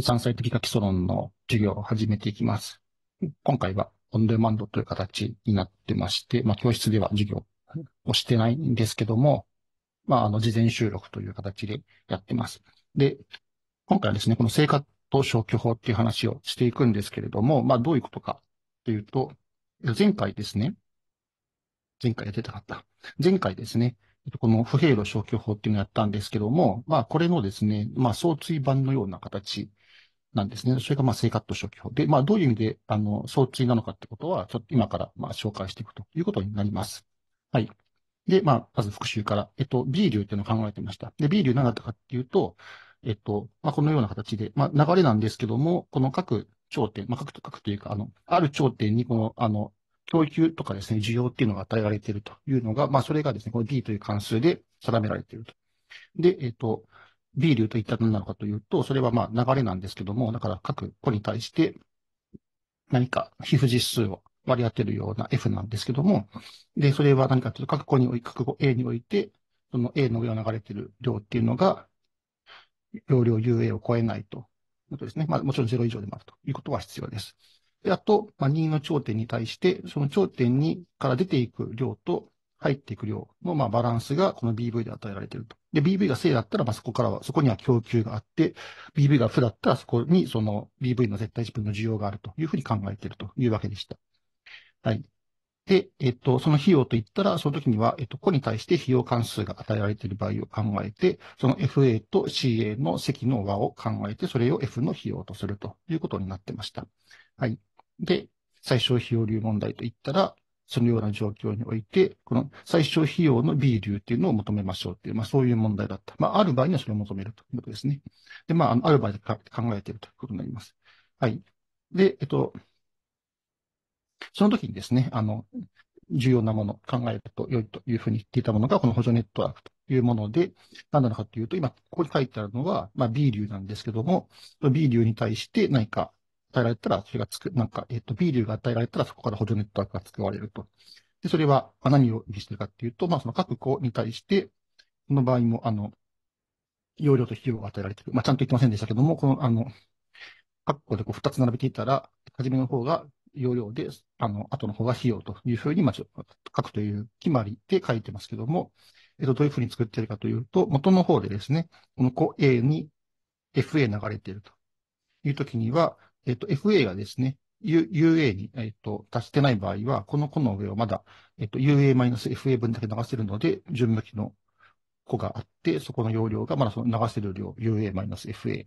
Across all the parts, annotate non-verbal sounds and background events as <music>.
三歳的書きソロンの授業を始めていきます。今回はオンデマンドという形になってまして、まあ、教室では授業をしてないんですけども、まあ、あの、事前収録という形でやってます。で、今回はですね、この生活と消去法っていう話をしていくんですけれども、まあ、どういうことかというと、前回ですね、前回やってたかった。前回ですね、この不平路消去法っていうのをやったんですけども、まあ、これのですね、まあ、相対版のような形なんですね。それが、まあ、生活と初期法。で、まあ、どういう意味で、あの、装置なのかってことは、ちょっと今から、まあ、紹介していくということになります。はい。で、まあ、まず復習から。えっと、B 流っていうのを考えてみました。で、B 流何だったかっていうと、えっと、まあ、このような形で、まあ、流れなんですけども、この各頂点、まあ、各、各というか、あの、ある頂点に、この、あの、供給とかですね、需要っていうのが与えられているというのが、まあ、それがですね、この D という関数で定められていると。で、えっと、B 流といった何なのかというと、それはまあ流れなんですけども、だから各個に対して何か皮膚実数を割り当てるような F なんですけども、で、それは何かというと、各個において、各個 A において、その A の上を流れてる量っていうのが、容量 UA を超えないと。ことですね。まあ、もちろん0以上でもあるということは必要です。で、あと、まあ、任意の頂点に対して、その頂点にから出ていく量と入っていく量の、まあ、バランスがこの BV で与えられているとで、BV が正だったら、まあ、そこからは、そこには供給があって、BV が負だったら、そこに、その BV の絶対自分の需要があるというふうに考えているというわけでした。はい。で、えっと、その費用といったら、その時には、えっと、こに対して費用関数が与えられている場合を考えて、その FA と CA の積の和を考えて、それを F の費用とするということになってました。はい。で、最小費用流問題といったら、そのような状況において、この最小費用の B 流っていうのを求めましょうっていう、まあそういう問題だった。まあある場合にはそれを求めるということですね。で、まあある場合で考えているということになります。はい。で、えっと、その時にですね、あの、重要なもの、考えると良いというふうに言っていたものが、この補助ネットワークというもので、何なのかというと、今、ここに書いてあるのは、まあ、B 流なんですけども、B 流に対して何か与えられたら、それがつく、なんか、えっ、と、B 流が与えられたら、そこから補助ネットワークが作られると。で、それは、まあ、何を意味してるかっていうと、まあ、その各項に対して、この場合も、あの、容量と費用が与えられている。まあ、ちゃんと言ってませんでしたけども、この、あの、括弧でこう2つ並べていたら、初めの方が容量で、あの、後の方が費用というふうに、まあ、書くという決まりで書いてますけども、えっと、どういうふうに作っているかというと、元の方でですね、この子 A に FA 流れているというときには、えっと、FA がですね、U、UA に、えっと、達してない場合は、この子の上をまだ、えっと、UA-FA 分だけ流せるので、順向きの子があって、そこの容量がまだその流せる量、UA-FA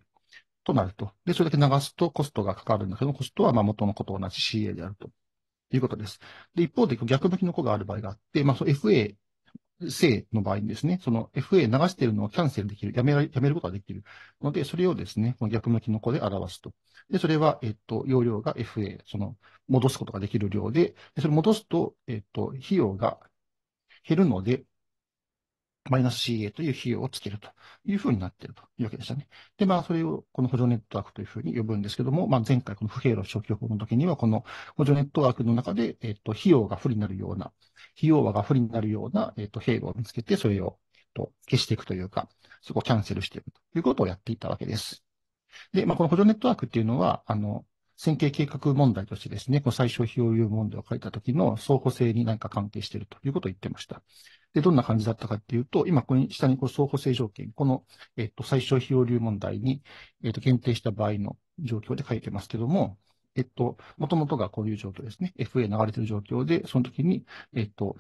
となると。で、それだけ流すとコストがかかるんだけど、コストはまあ元の子と同じ CA であるということです。で、一方で逆向きの子がある場合があって、まあ、FA 正の場合にですね、その FA 流しているのをキャンセルできる、やめやめることができるので、それをですね、この逆向きの子で表すと。で、それは、えっと、容量が FA、その、戻すことができる量で、でそれ戻すと、えっと、費用が減るので、マイナス CA という費用をつけるというふうになっているというわけでしたね。で、まあ、それをこの補助ネットワークというふうに呼ぶんですけども、まあ、前回この不平路消去法の時には、この補助ネットワークの中で、えっと、費用が不利になるような費用が不利になるような、えっ、と、併合を見つけて、それを、えっ、と、消していくというか、そこをキャンセルしていくということをやっていたわけです。で、まあ、この補助ネットワークっていうのは、あの、線形計画問題としてですね、この最小費用有問題を書いた時の相互性に何か関係しているということを言ってました。で、どんな感じだったかっていうと、今、こに下にこう相互性条件、この、えっと、最小費用流問題に、えっと、限定した場合の状況で書いてますけども、えっと、もともとがこういう状況ですね。FA 流れてる状況で、その時に、えっと、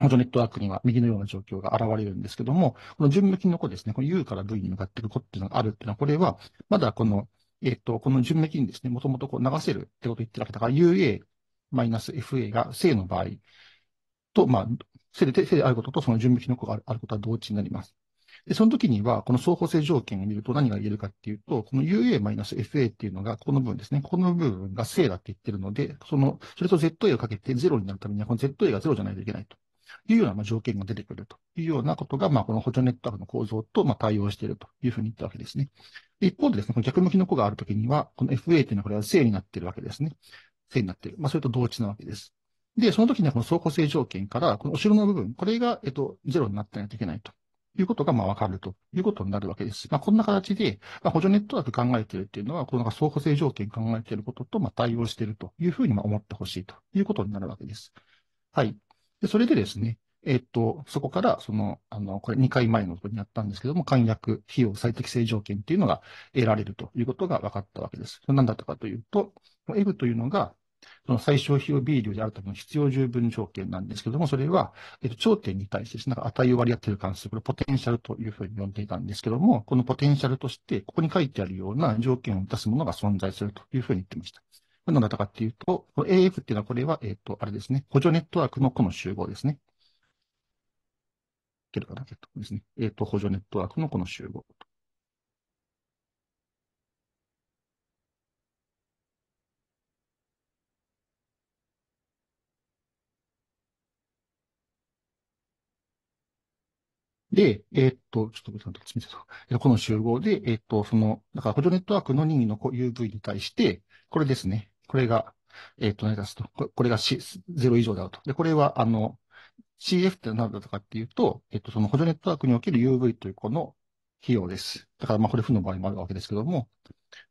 元ネットワークには右のような状況が現れるんですけども、この順向きの子ですね、この U から V に向かっている子っていうのがあるっていうのは、これは、まだこの、えっと、この順向きにですね、もともとこう流せるってことを言ってるわけだから、UA-FA が正の場合と、まあ、正で、正であることとその順向きの子があることは同値になります。で、その時には、この相補性条件を見ると何が言えるかっていうと、この UA-FA っていうのが、ここの部分ですね。ここの部分が正だって言ってるので、その、それと ZA をかけて0になるためには、この ZA が0じゃないといけないというような、まあ、条件が出てくるというようなことが、まあ、この補助ネットワークの構造と、まあ、対応しているというふうに言ったわけですね。一方でですね、この逆向きの子がある時には、この FA っていうのはこれは正になっているわけですね。正になっている。まあ、それと同値なわけです。で、その時にはこの相互性条件から、この後ろの部分、これが、えっと、0になってないといけないということがまあわかるということになるわけです。まあ、こんな形で、まあ、補助ネットワーク考えているっていうのは、この相互性条件考えていることとまあ対応しているというふうにまあ思ってほしいということになるわけです。はい。でそれでですね、えっと、そこから、その、あの、これ2回前のところにあったんですけども、簡約、費用、最適性条件っていうのが得られるということがわかったわけです。何だったかというと、エグというのが、その最小費用 B 量であるための必要十分条件なんですけども、それは、えっと、頂点に対してですね、なんか値を割り当てる関数、これポテンシャルというふうに呼んでいたんですけども、このポテンシャルとして、ここに書いてあるような条件を出すものが存在するというふうに言ってました。何だったかっていうと、AF っていうのはこれは、えっ、と、あれですね、補助ネットワークのこの集合ですね。けるかな、ですね。えっ、と、補助ネットワークのこの集合で、えっと、ちょっと別っとここの集合で、えっと、その、だから補助ネットワークの任意の UV に対して、これですね。これが、えっと、何出すと、これが、C、0以上であると。で、これは、あの、CF って何だとかっていうと、えっと、その補助ネットワークにおける UV というこの費用です。だから、まあ、これ負の場合もあるわけですけども、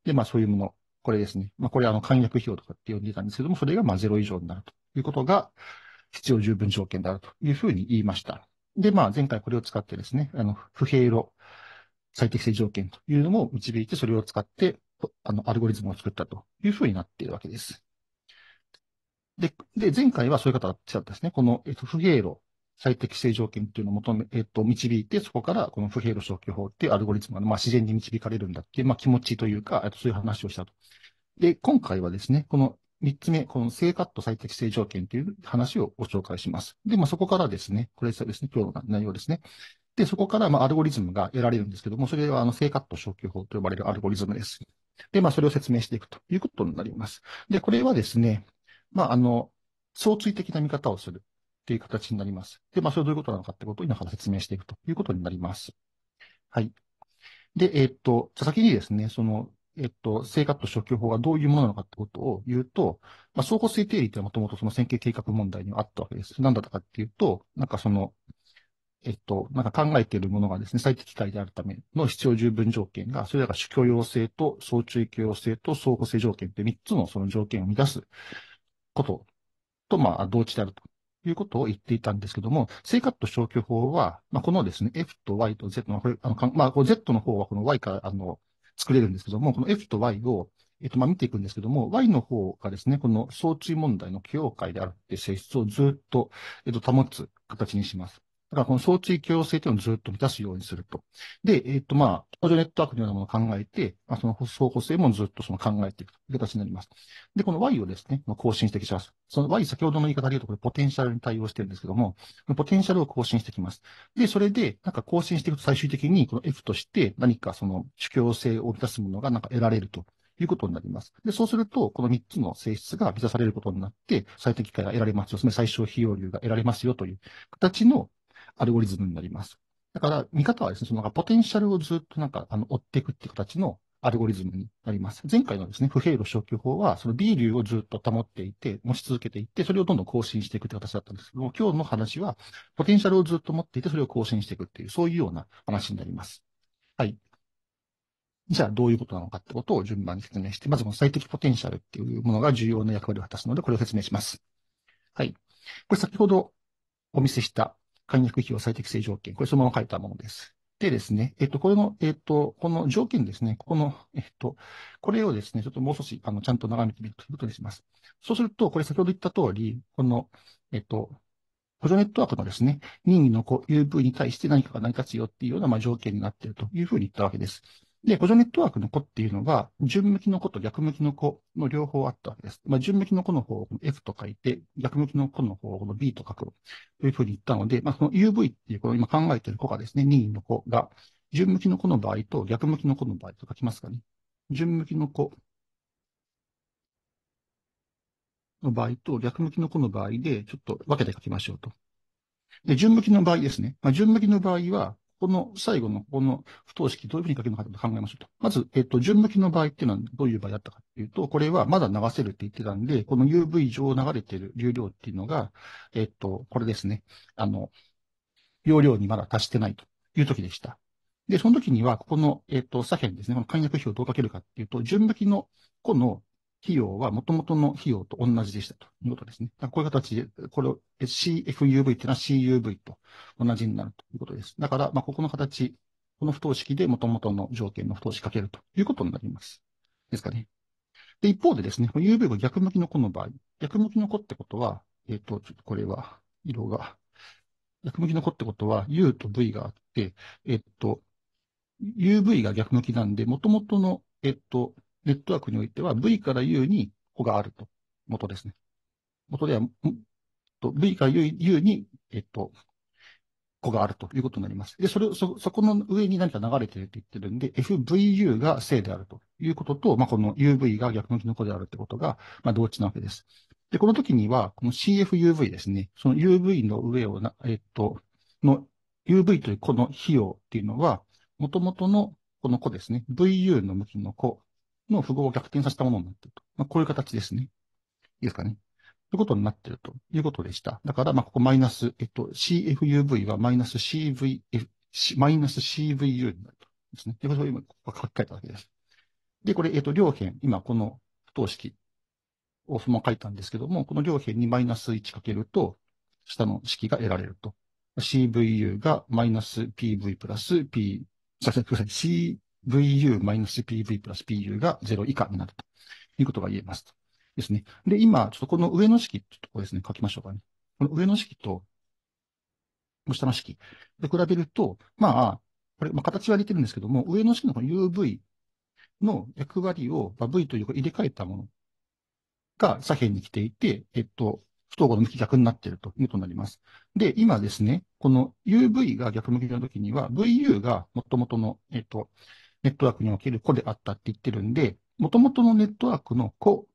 で、まあ、そういうもの、これですね。まあ、これ、あの、簡略費用とかって呼んでたんですけども、それが、まあ、0以上になるということが、必要十分条件であるというふうに言いました。で、まあ、前回これを使ってですね、あの、不平路、最適性条件というのも導いて、それを使って、あの、アルゴリズムを作ったというふうになっているわけです。で、で、前回はそういう方だったんですね。この、えっと、不平路、最適性条件というのを求め、えっと、導いて、そこから、この不平路消去法っていうアルゴリズムが、まあ、自然に導かれるんだっていう、まあ、気持ちというか、えっと、そういう話をしたと。で、今回はですね、この3つ目、この正カット最適性条件という話をご紹介します。で、まあ、そこからですね、これですね、今日の内容ですね。で、そこから、まあ、アルゴリズムが得られるんですけども、それは、あの、正カット消去法と呼ばれるアルゴリズムです。で、まあ、それを説明していくということになります。で、これはですね、まあ、あの、相対的な見方をするという形になります。で、まあ、それはどういうことなのかってことを今から説明していくということになります。はい。で、えー、っと、じゃ先にですね、その、えっと、生活と初級法がどういうものなのかってことを言うと、まあ、相互推定理ってもともとその線形計画問題にはあったわけです。なんだったかっていうと、なんかその、えっと、なんか考えているものがですね、最適解であるための必要十分条件が、それらが主教要請と相注意要請と相互性条件って3つのその条件を満たすことと、まあ、同値であるということを言っていたんですけども、生活と消去法は、まあ、このですね、F と Y と Z の、これ、あの、まあ、Z の方はこの Y から、あの、作れるんですけども、この F と Y を、えっと、ま見ていくんですけども、Y の方がですね、この相対問題の境界であるって性質をずっと、えっと、保つ形にします。だからこの相追強容性というのをずっと満たすようにすると。で、えっ、ー、と、まあ、補助ネットワークのようなものを考えて、まあ、その相補性もずっとその考えていくという形になります。で、この Y をですね、更新してきます。その Y、先ほどの言い方で言うと、これポテンシャルに対応してるんですけども、ポテンシャルを更新してきます。で、それで、なんか更新していくと最終的に、この F として何かその主教性を満たすものがなんか得られるということになります。で、そうすると、この3つの性質が満たされることになって、最適化が得られますよ。つまり最小費用流が得られますよという形のアルゴリズムになります。だから、見方はですね、そのポテンシャルをずっとなんか、あの、追っていくっていう形のアルゴリズムになります。前回のですね、不平路消去法は、その B 流をずっと保っていて、持ち続けていって、それをどんどん更新していくって形だったんですけども、今日の話は、ポテンシャルをずっと持っていて、それを更新していくっていう、そういうような話になります。はい。じゃあ、どういうことなのかってことを順番に説明して、まずこの最適ポテンシャルっていうものが重要な役割を果たすので、これを説明します。はい。これ先ほどお見せした簡略費用最適性条件、これそのまま書いたものです。でですね、えっと、これの、えっと、この条件ですね、ここの、えっと、これをですね、ちょっともう少し、あの、ちゃんと眺めてみるということにします。そうすると、これ先ほど言った通り、この、えっと、補助ネットワークのですね、任意の UV に対して何かが成り立つよっていうような、まあ、条件になっているというふうに言ったわけです。で、補助ネットワークの子っていうのは、順向きの子と逆向きの子の両方あったわけです。まあ、順向きの子の方を F と書いて、逆向きの子の方を B と書くというふうに言ったので、まあ、その UV っていうこの今考えている子がですね、任意の子が、順向きの子の場合と逆向きの子の場合と書きますかね。順向きの子の場合と逆向きの子の場合で、ちょっと分けて書きましょうと。で、順向きの場合ですね。まあ、順向きの場合は、この最後の、この不等式どういうふうに書けるのかと考えましょうと。まず、えっと、順向きの場合っていうのはどういう場合だったかっていうと、これはまだ流せるって言ってたんで、この UV 上流れてる流量っていうのが、えっと、これですね。あの、容量にまだ達してないという時でした。で、その時には、ここの、えっと、左辺ですね、この簡約比をどう書けるかっていうと、順向きの、この費用は元々の費用と同じでしたということですね。こういう形で、これを CFUV っていうのは CUV と同じになるということです。だから、まあ、ここの形、この不等式で元々の条件の不等式かけるということになります。ですかね。で、一方でですね、UV が逆向きの子の場合、逆向きの子ってことは、えっ、ー、と、ちょっとこれは、色が、逆向きの子ってことは、U と V があって、えっ、ー、と、UV が逆向きなんで、元々の、えっ、ー、と、ネットワークにおいては V から U に子があると。元ですね。元では、V から U, に、えっと、子があるということになります。で、それを、そ、そこの上に何か流れてるって言ってるんで、FVU が正であるということと、まあ、この UV が逆向きの子であるってことが、まあ、同値なわけです。で、この時には、この CFUV ですね。その UV の上をな、えっと、の UV というこの費用っていうのは、元々のこの子ですね。VU の向きの子の符号を逆転させたものになっていると。まあ、こういう形ですね。いいですかね。ということになっているということでした。だから、まここマイナス、えっと、CFUV はマイナス CV、マイナス CVU になると。ですね。で、これを今、ここ書き換えたわけです。で、これ、えっと、両辺、今、この不等式をそのまま書いたんですけども、この両辺にマイナス1かけると、下の式が得られると。CVU がマイナス PV プラス P、すいません、ごめんなさい。VU-PV プラス PU が0以下になるということが言えますと。ですね。で、今、ちょっとこの上の式、ちょっとこれですね、書きましょうかね。この上の式と、下の式で比べると、まあ、これ、まあ、形は似てるんですけども、上の式のこの UV の役割を、まあ、V というか入れ替えたものが左辺に来ていて、えっと、不等号の向き逆になっているということになります。で、今ですね、この UV が逆向きの時には、VU が元々の、えっと、ネットワークにおける個であったって言ってるんで、元々のネットワークの個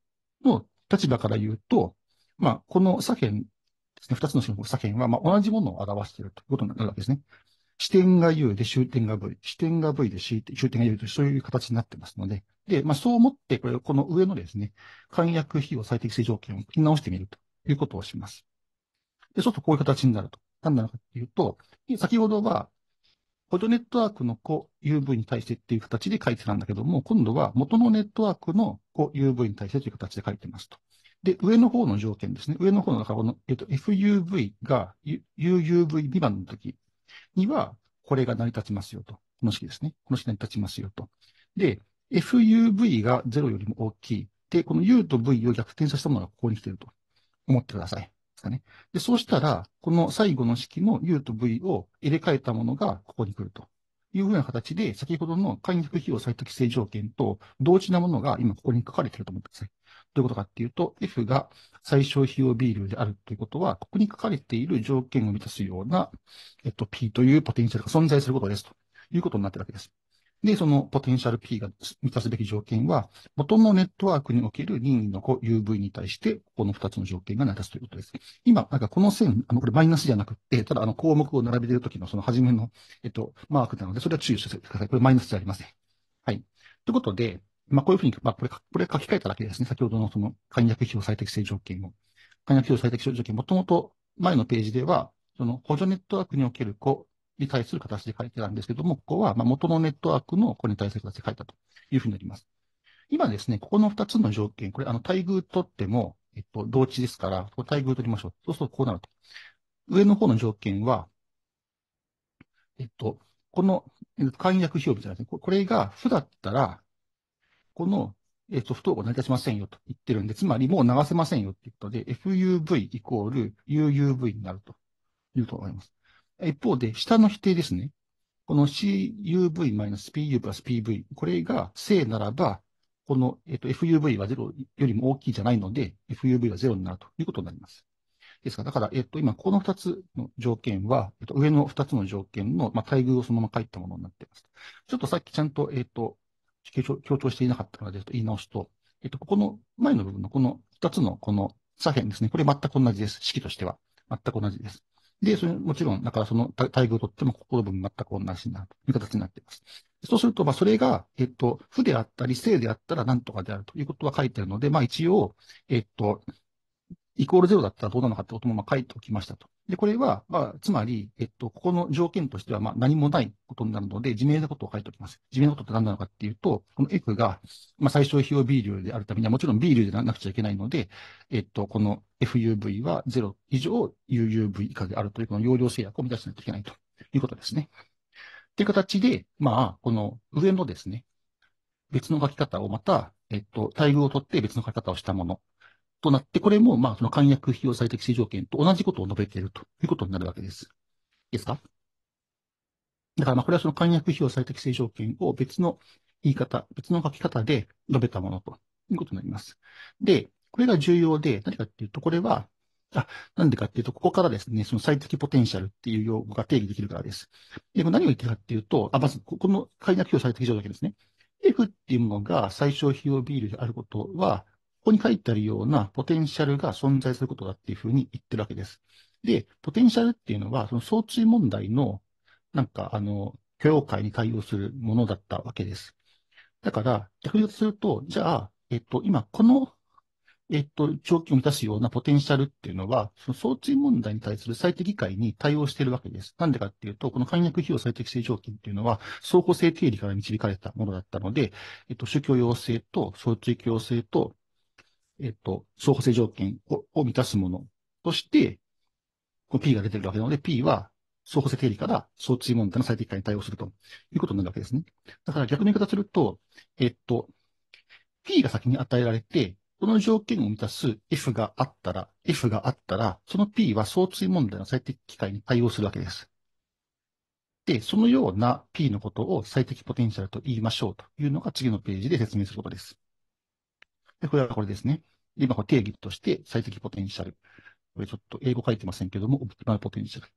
の立場から言うと、まあ、この左辺ですね、二つの左辺は、まあ、同じものを表しているということになるわけですね。視点が U で終点が V、視点が V で終点が U という、そういう形になってますので、で、まあ、そう思って、これ、この上のですね、簡約費用最適性条件を見直してみるということをします。で、そうするとこういう形になると。なんなのかっていうと、先ほどは、補助ネットワークの子 UV に対してっていう形で書いてたんだけども、今度は元のネットワークの子 UV に対してという形で書いてますと。で、上の方の条件ですね。上の方の、だからこの、えっと、FUV が UUV 未満の時には、これが成り立ちますよと。この式ですね。この式成り立ちますよと。で、FUV が0よりも大きい。で、この U と V を逆転させたものがここに来てると思ってください。ですかね。で、そうしたら、この最後の式の U と V を入れ替えたものがここに来るというふうな形で、先ほどの簡約費用最適性条件と同時なものが今ここに書かれていると思ってください。どういうことかっていうと、F が最小費用 B 流であるということは、ここに書かれている条件を満たすような、えっと、P というポテンシャルが存在することですということになっているわけです。で、そのポテンシャル P が満たすべき条件は、元のネットワークにおける任意の子 UV に対して、この2つの条件が成り立つということです。今、なんかこの線、あの、これマイナスじゃなくて、ただあの項目を並べてるときのその初めの、えっと、マークなので、それは注意してください。これマイナスじゃありません。はい。ということで、まあ、こういうふうに、まあ、これ、これ書き換えただけですね。先ほどのその、簡約費用最適性条件を。簡約費用最適性条件、もともと前のページでは、その補助ネットワークにおける子に対する形で書いてたんですけども、ここはま元のネットワークのこれに対する形で書いたというふうになります。今ですね、ここの2つの条件、これ、あの、待遇取っても、えっと、同値ですから、これ待遇取りましょう。そうするとこうなると。上の方の条件は、えっと、この、簡約費用日じゃないですね。これが、負だったら、この、えっと、不等号成り立ちませんよと言ってるんで、つまりもう流せませんよっていうことで、FUV イコール UUV になるというと思います。一方で、下の否定ですね。この cuv-puv プラス pv。これが正ならば、この、えっと、fuv は0よりも大きいじゃないので、fuv は0になるということになります。ですから、だから、えっと、今、この2つの条件は、えっと、上の2つの条件の、まあ、待遇をそのまま書いたものになっています。ちょっとさっきちゃんと、えっと、強調していなかったので、言い直すと、えっと、ここの前の部分のこの2つのこの左辺ですね。これ全く同じです。式としては。全く同じです。で、それもちろん、だからその待遇をとっても心分全く同じな、という形になっています。そうすると、まあ、それが、えっと、負であったり、正であったらなんとかであるということは書いてあるので、まあ、一応、えっと、イコールゼロだったらどうなのかってこともまあ書いておきましたと。で、これは、まあ、つまり、えっと、ここの条件としては、まあ、何もないことになるので、自明なことを書いておきます。自明なことって何なのかっていうと、この F が、まあ、最小費用 B 流であるためには、もちろん B 流でなくちゃいけないので、えっと、この FUV は0以上 UUV 以下であるという、この容量制約を満たさないといけないということですね。っていう形で、まあ、この上のですね、別の書き方をまた、えっと、待遇を取って別の書き方をしたものとなって、これも、まあ、その簡約費用最適性条件と同じことを述べているということになるわけです。いいですかだから、まあ、これはその簡約費用最適性条件を別の言い方、別の書き方で述べたものということになります。で、これが重要で、何かっていうと、これは、あ、なんでかっていうと、ここからですね、その最適ポテンシャルっていう用語が定義できるからです。で、何を言ってるかっていうと、あ、まず、ここの解約費用最適条件ですね。F っていうものが最小費用ビールであることは、ここに書いてあるようなポテンシャルが存在することだっていうふうに言ってるわけです。で、ポテンシャルっていうのは、その相追問題の、なんか、あの、許容会に対応するものだったわけです。だから、逆にすると、じゃあ、えっと、今、この、えっと、状況を満たすようなポテンシャルっていうのは、その相追問題に対する最適解に対応しているわけです。なんでかっていうと、この簡約費用最適性条件っていうのは、相互性定理から導かれたものだったので、えっと、宗教要請と、相追強制と、えっと、相補性条件をを満たすものとして、この P が出てるわけなので、P は相補性定理から相対問題の最適化に対応するということになるわけですね。だから逆の言い方すると、えっと、P が先に与えられて、この条件を満たす F があったら、F があったら、その P は相対問題の最適機会に対応するわけです。で、そのような P のことを最適ポテンシャルと言いましょうというのが次のページで説明することです。で、これはこれですね。今、これ定義として最適ポテンシャル。これちょっと英語書いてませんけども、オプティマルポテンシャル。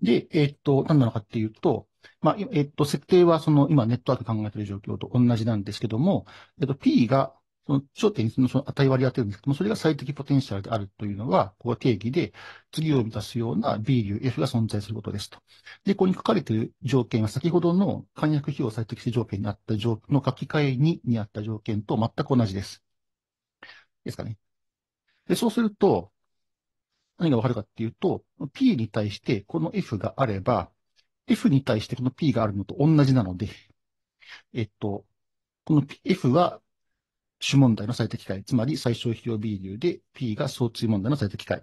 で、えー、っと、何なのかっていうと、まあ、えー、っと、設定はその今ネットワーク考えている状況と同じなんですけども、えっと、P がその頂点にその値割り当てるんですけども、それが最適ポテンシャルであるというのは、ここは定義で、次を満たすような B 流 F が存在することですと。で、ここに書かれている条件は、先ほどの簡約費用最適性条件にあった条の書き換えににあった条件と全く同じです。ですかね。で、そうすると、何がわかるかっていうと、P に対してこの F があれば、F に対してこの P があるのと同じなので、えっと、この F は主問題の最適解、つまり最小費用 B 流で P が相対問題の最適解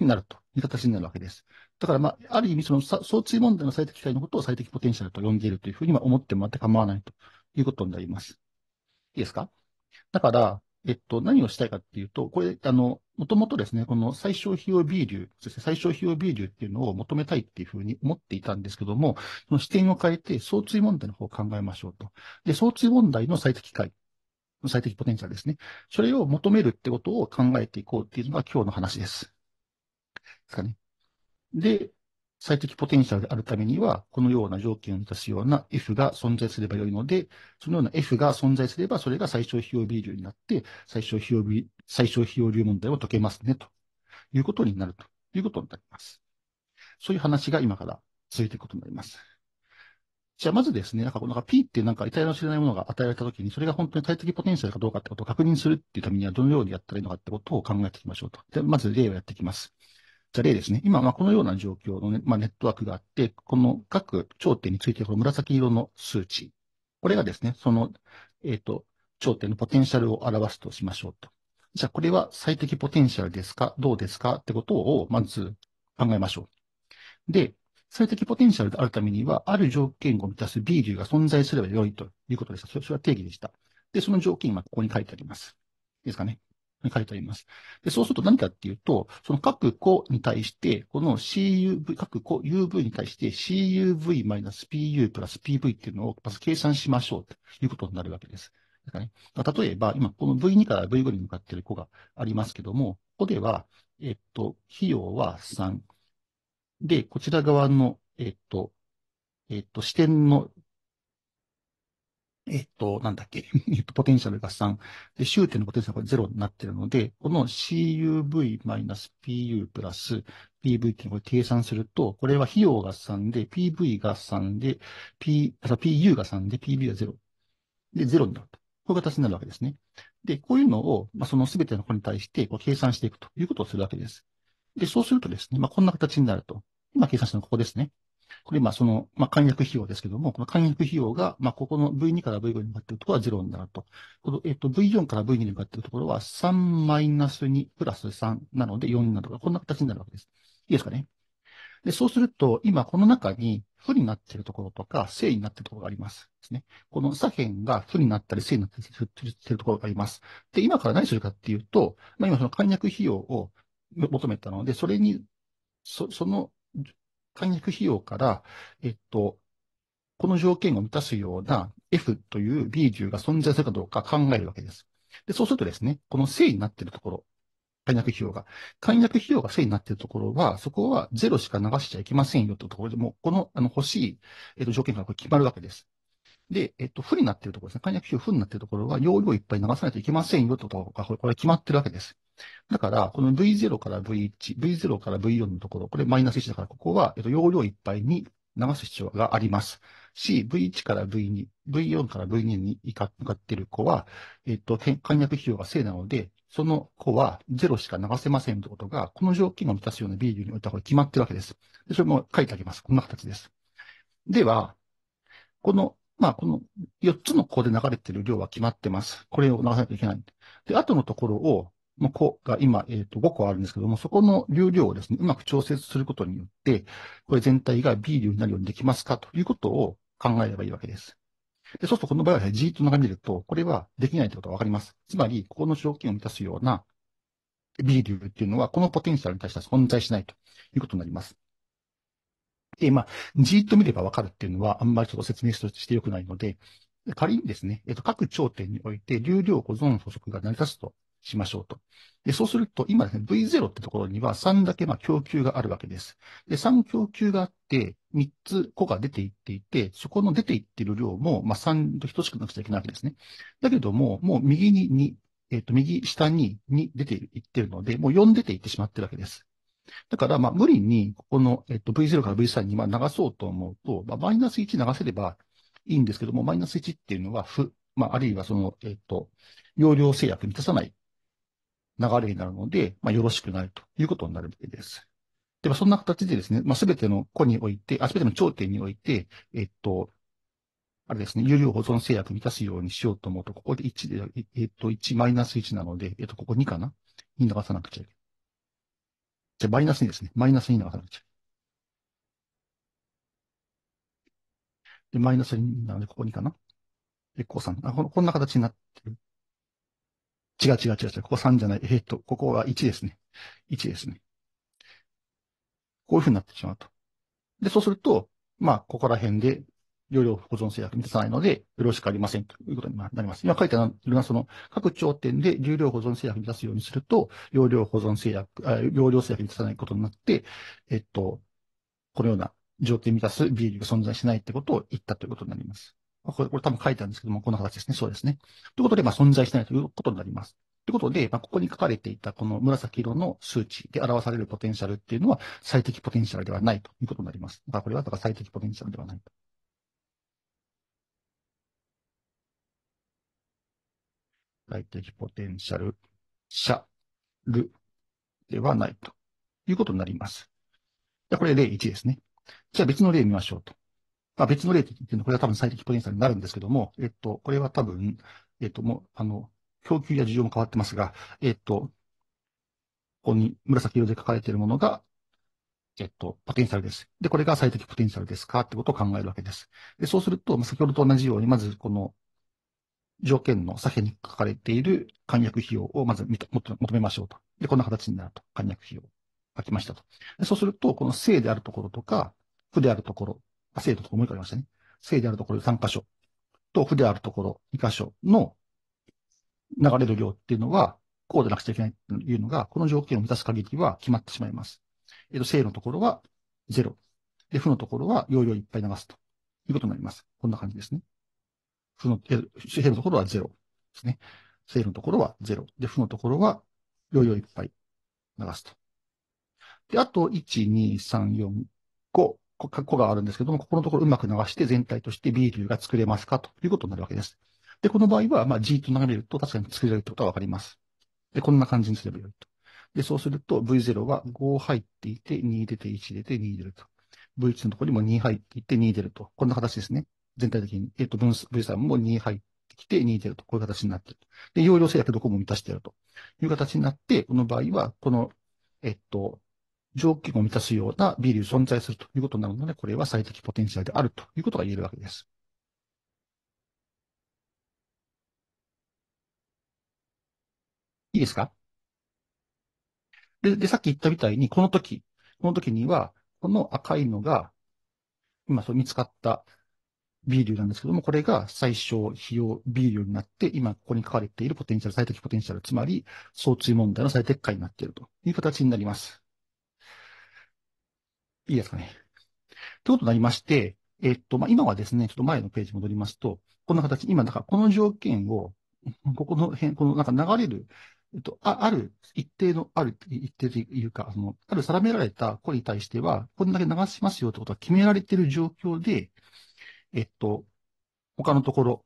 になるという形になるわけです。だから、まあ、ある意味、その相対問題の最適解のことを最適ポテンシャルと呼んでいるというふうに思ってもらって構わないということになります。いいですかだから、えっと、何をしたいかっていうと、これ、あの、もともとですね、この最小費用 B 流、そして最小費用 B 流っていうのを求めたいっていうふうに思っていたんですけども、その視点を変えて、相対問題の方を考えましょうと。で、相対問題の最適解最適ポテンシャルですね。それを求めるってことを考えていこうっていうのが今日の話です。ですかね。で、最適ポテンシャルであるためには、このような条件を満たすような F が存在すればよいので、そのような F が存在すれば、それが最小費用 B 流になって、最小費用 B、最小費用流問題を解けますね、ということになるということになります。そういう話が今から続いていくことになります。じゃあまずですね、なんかこの P ってなんか遺体の知らないものが与えられたときに、それが本当に体的ポテンシャルかどうかってことを確認するっていうためには、どのようにやったらいいのかってことを考えていきましょうと。で、まず例をやっていきます。じゃあ例ですね。今、まあ、このような状況のね、まあ、ネットワークがあって、この各頂点についてこの紫色の数値。これがですね、その、えっ、ー、と、頂点のポテンシャルを表すとしましょうと。じゃあこれは最適ポテンシャルですかどうですかってことを、まず考えましょう。で、最適ポテンシャルであるためには、ある条件を満たす B 流が存在すれば良いということでした。それは定義でした。で、その条件、はここに書いてあります。いいですかね。書いてあります。で、そうすると何かっていうと、その各個に対して、この CUV、各個 UV に対して CUV-PU プラス PV っていうのをまず計算しましょうということになるわけです。ですかね、例えば、今、この V2 から V5 に向かっている子がありますけども、ここでは、えっと、費用は3、で、こちら側の、えっと、えっと、視点の、えっと、なんだっけ、<laughs> えっと、ポテンシャルが3。で、終点のポテンシャルが0になっているので、この CUV-PU プラス PV っていうのを計算すると、これは費用が3で、PV が3で、P、PU が3で、PV が0。で、0になると。こういう形になるわけですね。で、こういうのを、まあ、そのすべての子に対してこう計算していくということをするわけです。で、そうするとですね、まあ、こんな形になると。今計算したのはここですね。これ、まあ、その、まあ、簡約費用ですけども、この簡約費用が、まあ、ここの V2 から V5 に向かっているところは0になると。この、えっと、V4 から V2 に向かっているところは3マイナス2プラス3なので4になるとか、こんな形になるわけです。いいですかね。で、そうすると、今この中に負になっているところとか、正になっているところがあります。ですね。この左辺が負になったり正になったりいるところがあります。で、今から何するかっていうと、まあ、今その簡約費用を求めたので、それに、そその解約費用から、えっと、この条件を満たすような F という B 級が存在するかどうか考えるわけです。で、そうするとですね、この正になっているところ、解約費用が。解約費用が正になっているところは、そこはゼロしか流しちゃいけませんよというところでも、この、あの、欲しい、えっ、と、条件が決まるわけです。で、えっと、負になっているところですね。簡略費用負になっているところは、容量いっぱい流さないといけませんよとか、これ決まってるわけです。だから、この V0 から V1、V0 から V4 のところ、これマイナス1だから、ここは、えっと、容量いっぱいに流す必要があります。し、V1 から V2、V4 から V2 に向かっている子は、えっと、簡略費用が正なので、その子は0しか流せませんということが、この条件を満たすようなビールにおいた方が決まってるわけです。でそれも書いてあります。こんな形です。では、このまあ、この4つの項で流れてる量は決まってます。これを流さないといけない。で、後のところを、もうこが今、えー、と、5個あるんですけども、そこの流量をですね、うまく調節することによって、これ全体が B 流になるようにできますかということを考えればいいわけです。で、そうするとこの場合は、ーっと眺めると、これはできないということがわかります。つまり、ここの条件を満たすような B 流っていうのは、このポテンシャルに対しては存在しないということになります。て、まあ、じーっと見ればわかるっていうのは、あんまりちょっと説明してよくないので、仮にですね、えっと、各頂点において流量保存補足が成り立つとしましょうと。で、そうすると、今ですね、V0 ってところには3だけまあ供給があるわけです。で、3供給があって、3つ個が出ていっていて、そこの出ていってる量も、まあ3と等しくなくちゃいけないわけですね。だけども、もう右に2、えっ、と、右下に2出ていってるので、もう4出ていってしまってるわけです。だから、まあ、無理に、ここの、えっと、V0 から V3 にま流そうと思うと、まあ、マイナス1流せればいいんですけども、マイナス1っていうのは、負、まあ、あるいはその、えっと、容量制約満たさない流れになるので、まあ、よろしくないということになるわけです。では、そんな形でですね、まあ、すべての個において、あ、すべての頂点において、えっと、あれですね、有料保存制約満たすようにしようと思うと、ここで1で、えっと、1マイナス1なので、えっと、ここ2かなに流さなくちゃいけない。じゃマイナス2ですね。マイナス2の働き。で、マイナス2なので、ここにかなで、こう3。あ、この、こんな形になってる。違う違う違う違う。ここ3じゃない。えー、っと、ここは1ですね。1ですね。こういうふうになってしまうと。で、そうすると、まあ、ここら辺で容量保存制約に満たさないので、よろしくありませんということになります。今書いてあるのは、その、各頂点で容量保存制約に満たすようにすると、容量保存制約、容量制約に満たさないことになって、えっと、このような態件満たす B が存在しないってことを言ったということになります。これ、これ多分書いてあるんですけども、こんな形ですね。そうですね。ということで、まあ、存在しないということになります。ということで、まあ、ここに書かれていたこの紫色の数値で表されるポテンシャルっていうのは最適ポテンシャルではないということになります。だからこれはだから最適ポテンシャルではないと。来的ポテンシャル、シャルではないということになります。じゃあ、これ例1ですね。じゃあ別の例見ましょうと。まあ、別の例っていうのは、これは多分最適ポテンシャルになるんですけども、えっと、これは多分、えっと、もう、あの、供給や需要も変わってますが、えっと、ここに紫色で書かれているものが、えっと、ポテンシャルです。で、これが最適ポテンシャルですかってことを考えるわけです。で、そうすると、先ほどと同じように、まずこの条件の左辺に書かれている簡約費用をまず求めましょうと。で、こんな形になると。簡約費用を書きましたと。そうすると、この正であるところとか、負であるところ、あ、正と思もう一びありましたね。正であるところ3箇所と負であるところ2箇所の流れる量っていうのは、こうでなくちゃいけないというのが、この条件を満たす限りは決まってしまいます。えっ、と、正のところは0。で、負のところは容量いっぱい流すということになります。こんな感じですね。負の、平のところは0ですね。正のところは0。で、負のところは余裕いっぱい流すと。で、あと、1、2、3、4、5、括弧があるんですけども、ここのところうまく流して全体として B 流が作れますかということになるわけです。で、この場合は、まあ、G と流れると確かに作れるってことはわかります。で、こんな感じにすればよいと。で、そうすると V0 は5入っていて、2出て、1出て、2出ると。V1 のところにも2入っていって、2出ると。こんな形ですね。全体的に、えっ、ー、と、分散も2入ってきて、2出ると、こういう形になってる。で、容量制約どこも満たしてるという形になって、この場合は、この、えっ、ー、と、条件を満たすようなビール存在するということになるので、これは最適ポテンシャルであるということが言えるわけです。いいですかで、で、さっき言ったみたいに、この時、この時には、この赤いのが、今そう見つかった B 流なんですけども、これが最小費用 B 流になって、今ここに書かれているポテンシャル、最適ポテンシャル、つまり、相追問題の最適解になっているという形になります。いいですかね。ということになりまして、えっと、まあ、今はですね、ちょっと前のページ戻りますと、こんな形、今、だからこの条件を、ここの辺、このなんか流れる、えっと、あある、一定の、ある、一定というか、その、ある定められた子に対しては、こんだけ流しますよってことは決められている状況で、えっと、他のところ、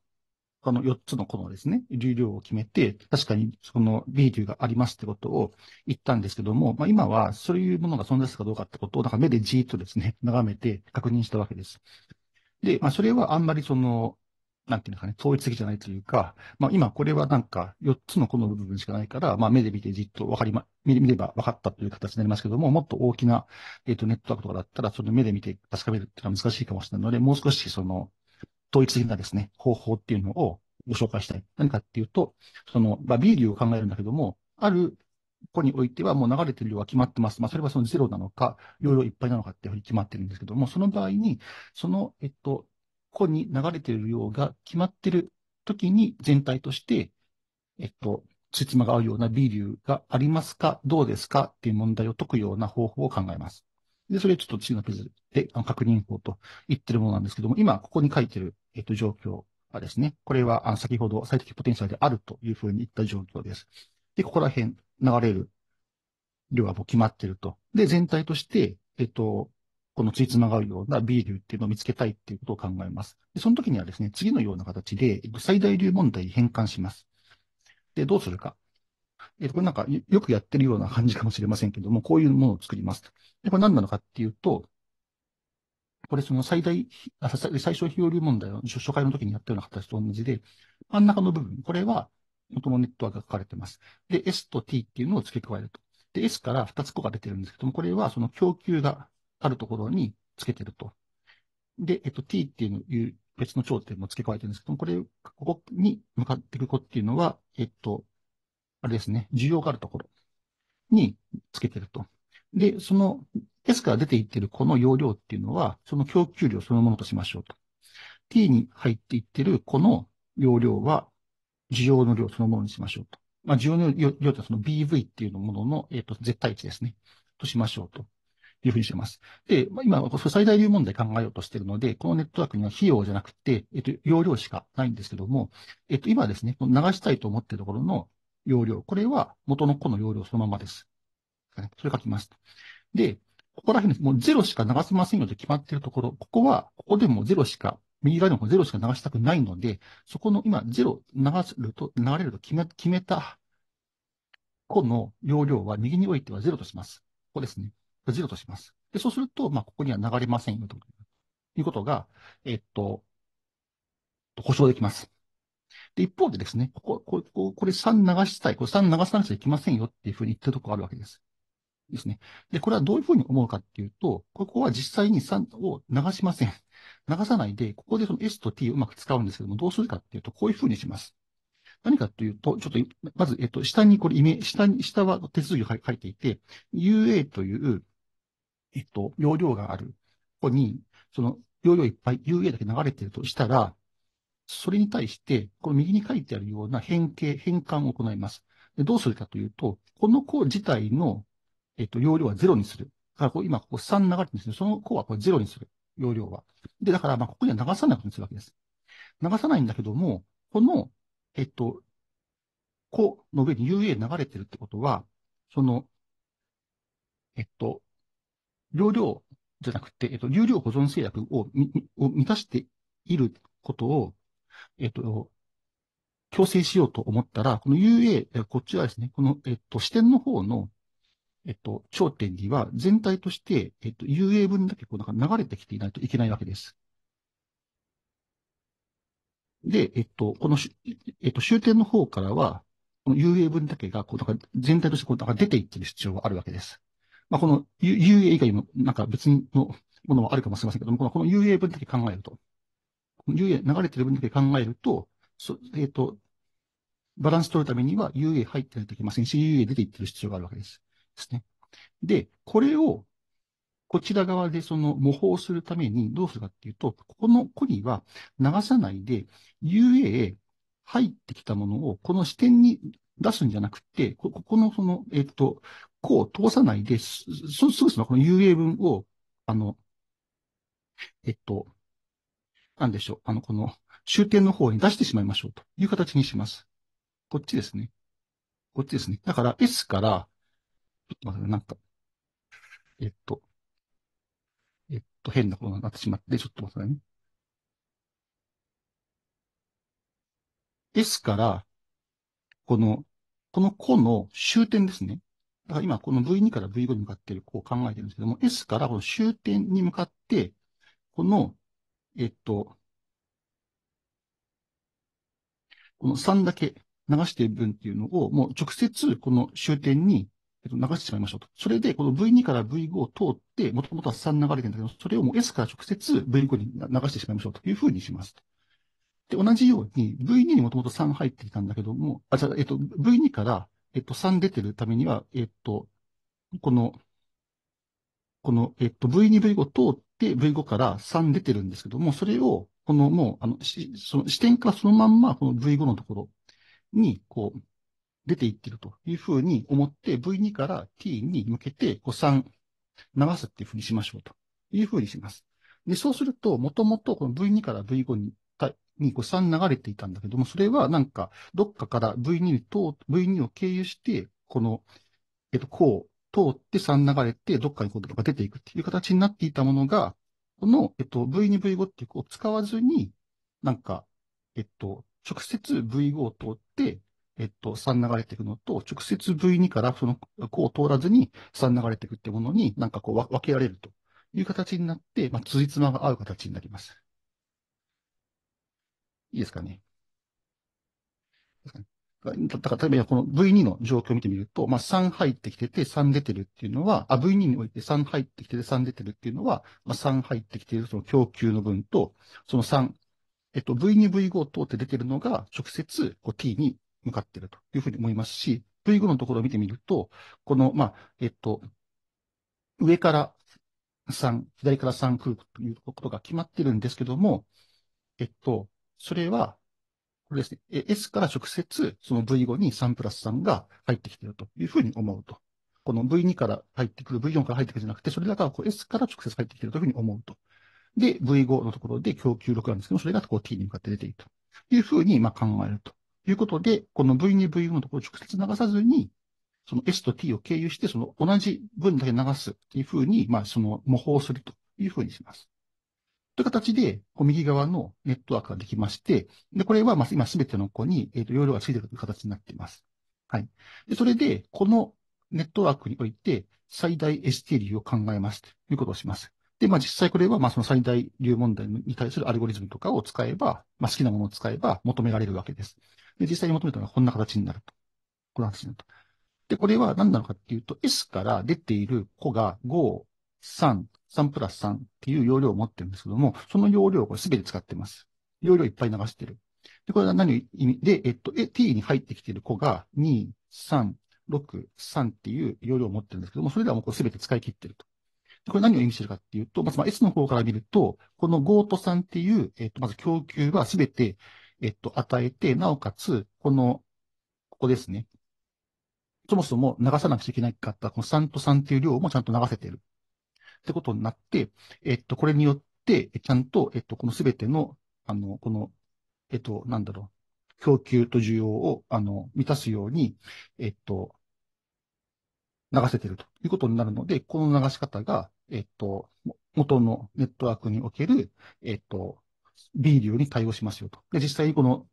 他の4つのこのですね、流量を決めて、確かにその B 流がありますってことを言ったんですけども、まあ、今はそういうものが存在するかどうかってことを、なんか目でじーっとですね、眺めて確認したわけです。で、まあ、それはあんまりその、なんていうのかね、統一的じゃないというか、まあ今これはなんか4つのこの部分しかないから、まあ目で見てじっとわかりま、見れば分かったという形になりますけども、もっと大きな、えっ、ー、とネットワークとかだったら、その目で見て確かめるっていうのは難しいかもしれないので、もう少しその統一的なですね、方法っていうのをご紹介したい。何かっていうと、その、まあ B 流を考えるんだけども、あるここにおいてはもう流れてる量は決まってます。まあ、それはそのゼロなのか、容量いっぱいなのかっていうふうに決まってるんですけども、その場合に、その、えっと、ここに流れている量が決まってる時に全体として、えっと、つつまが合うような B 流がありますか、どうですかっていう問題を解くような方法を考えます。で、それちょっと次のページで確認法と言ってるものなんですけども、今ここに書いてる、えっと、状況はですね、これは先ほど最適ポテンシャルであるというふうに言った状況です。で、ここら辺流れる量はもう決まってると。で、全体として、えっと、このついつながるような B 流っていうのを見つけたいっていうことを考えます。で、その時にはですね、次のような形で、最大流問題に変換します。で、どうするか。えこれなんかよくやってるような感じかもしれませんけども、こういうものを作ります。で、これ何なのかっていうと、これその最大、最小費用流問題を初回の時にやったような形と同じで、真ん中の部分、これは元のネットワークが書かれてます。で、S と T っていうのを付け加えると。で、S から2つ個が出てるんですけども、これはその供給があるところにつけてると。で、えっと、t っていう別の頂点も付け加えてるんですけども、これ、ここに向かっていく子っていうのは、えっと、あれですね、需要があるところにつけてると。で、その S から出ていってるこの容量っていうのは、その供給量そのものとしましょうと。t に入っていってるこの容量は、需要の量そのものにしましょうと。まあ、需要の量ってその BV っていうものの、えっと、絶対値ですね。としましょうと。いうふうにしてます。で、まあ、今、最大流問題考えようとしているので、このネットワークには費用じゃなくて、えっと、容量しかないんですけども、えっと、今ですね、流したいと思っているところの容量、これは元の個の容量そのままです。それ書きます。で、ここら辺です。もうゼロしか流せませんよで、決まっているところ、ここは、ここでもゼロしか、右側でもゼロしか流したくないので、そこの今、ゼロ流せると、流れると決め決めた個の容量は右においてはゼロとします。ここですね。0とします。で、そうすると、まあ、ここには流れませんよ、ということが、えっと、保証できます。で、一方でですね、ここ、こここれ3流したい、これ3流さなくちゃいけませんよっていうふうに言ってるとこがあるわけです。ですね。で、これはどういうふうに思うかっていうと、ここは実際に3を流しません。流さないで、ここでその S と T をうまく使うんですけども、どうするかっていうと、こういうふうにします。何かというと、ちょっと、まず、えっと、下にこれ、イメ下に、下は手続きが入っていて、UA という、えっと、容量がある子に、その容量いっぱい UA だけ流れてるとしたら、それに対して、この右に書いてあるような変形、変換を行います。でどうするかというと、この項自体の、えっと、容量は0にする。だからこう今、ここ3流れてるんですね。その項はこれ0にする。容量は。で、だから、まあ、ここには流さなくするわけです。流さないんだけども、この、えっと、子の上に UA 流れてるってことは、その、えっと、容量じゃなくて、えっと、流量保存制約をを満たしていることを、えっと、強制しようと思ったら、この UA、こっちはですね、この、えっと、視点の方の、えっと、頂点には全体として、えっと、UA 分だけこうなんか流れてきていないといけないわけです。で、えっと、この、えっと、終点の方からは、この UA 分だけが、こう、なんか全体としてこう、なんか出ていってる必要があるわけです。まあ、この UA 以外のなんか別のものはあるかもしれませんけども、このこの UA 分だけ考えると。UA 流れてる分だけ考えると、そえっ、ー、と、バランス取るためには UA 入ってないといけませんし、UA 出ていってる必要があるわけです。ですね。で、これを、こちら側でその模倣するためにどうするかっていうと、ここのコリは流さないで、UA 入ってきたものをこの視点に出すんじゃなくて、ここのその、えっ、ー、と、こう、通さないで、すすぐそのこの UA 文を、あの、えっと、なんでしょう。あの、この終点の方に出してしまいましょうという形にします。こっちですね。こっちですね。だから S から、ちょっと待ってなんか、えっと、えっと、変なことになってしまって、ちょっと待ってね。S から、この、この個の終点ですね。だから今、この V2 から V5 に向かってこう考えてるんですけども、S からこの終点に向かって、この、えっと、この3だけ流している分っていうのを、もう直接この終点に流してしまいましょうと。それで、この V2 から V5 を通って、もともとは3流れてるんだけど、それをもう S から直接 V5 に流してしまいましょうというふうにしますで、同じように V2 にもともと3入ってきたんだけども、あ、じゃえっと、V2 からえっと、3出てるためには、えっと、この、この、えっと、V2、V5 通って V5 から3出てるんですけども、それを、このもう、あの、しその視点からそのまんま、この V5 のところに、こう、出ていってるというふうに思って、V2 から T に向けて、こう3流すっていうふうにしましょうというふうにします。で、そうすると、もともとこの V2 から V5 ににこう3流れていたんだけども、それはなんか、どっかから V2 に通、V2 を経由して、この、えっと、こう、通って3流れて、どっかにこう、出ていくっていう形になっていたものが、この、えっと、V2、V5 っていうを使わずに、なんか、えっと、直接 V5 を通って、えっと、3流れていくのと、直接 V2 からそのこう通らずに3流れていくってものに、なんかこう分けられるという形になって、まあ、辻褄が合う形になります。いいですかね。だから例えばこの V2 の状況を見てみると、まあ、3入ってきてて3出てるっていうのは、あ、V2 において3入ってきてて3出てるっていうのは、まあ、3入ってきているその供給の分と、その3、えっと、V2、V5 を通って出てるのが直接こう T に向かってるというふうに思いますし、V5 のところを見てみると、この、まあ、えっと、上から3、左から3来るということが決まってるんですけども、えっと、それは、これですね、S から直接その V5 に3プラス3が入ってきているというふうに思うと。この V2 から入ってくる、V4 から入ってくるじゃなくて、それらがこう S から直接入ってきているというふうに思うと。で、V5 のところで供給力なんですけども、それがこう T に向かって出ているというふうにまあ考えるということで、この V2、V4 のところを直接流さずに、その S と T を経由して、その同じ分だけ流すっていうふうに、まあその模倣するというふうにします。という形で、こう右側のネットワークができまして、で、これはまあ今すべての子に、えっ、と、容量がついてるという形になっています。はい。で、それで、このネットワークにおいて、最大 ST 流を考えますということをします。で、まあ実際これは、まあその最大流問題に対するアルゴリズムとかを使えば、まあ好きなものを使えば求められるわけです。で、実際に求めたのはこんな形になると。この形になると。で、これは何なのかっていうと、S から出ている子が5 3、3プラス3っていう容量を持ってるんですけども、その容量をこれて使ってます。容量いっぱい流してる。で、これは何意味で、えっと、t に入ってきている子が2、3、6、3っていう容量を持ってるんですけども、それらもこすべて使い切ってると。で、これ何を意味してるかっていうと、まずまあ S の方から見ると、この5と3っていう、えっと、まず供給はすべて、えっと、与えて、なおかつ、この、ここですね。そもそも流さなくちゃいけなかった、この3と3っていう量もちゃんと流せてる。ってことになって、えっと、これによって、ちゃんと、えっと、このすべての、あの、この、えっと、なんだろう、供給と需要を、あの、満たすように、えっと、流せてるということになるので、この流し方が、えっと、元のネットワークにおける、えっと、B 流に対応しますよと。で、実際にこの、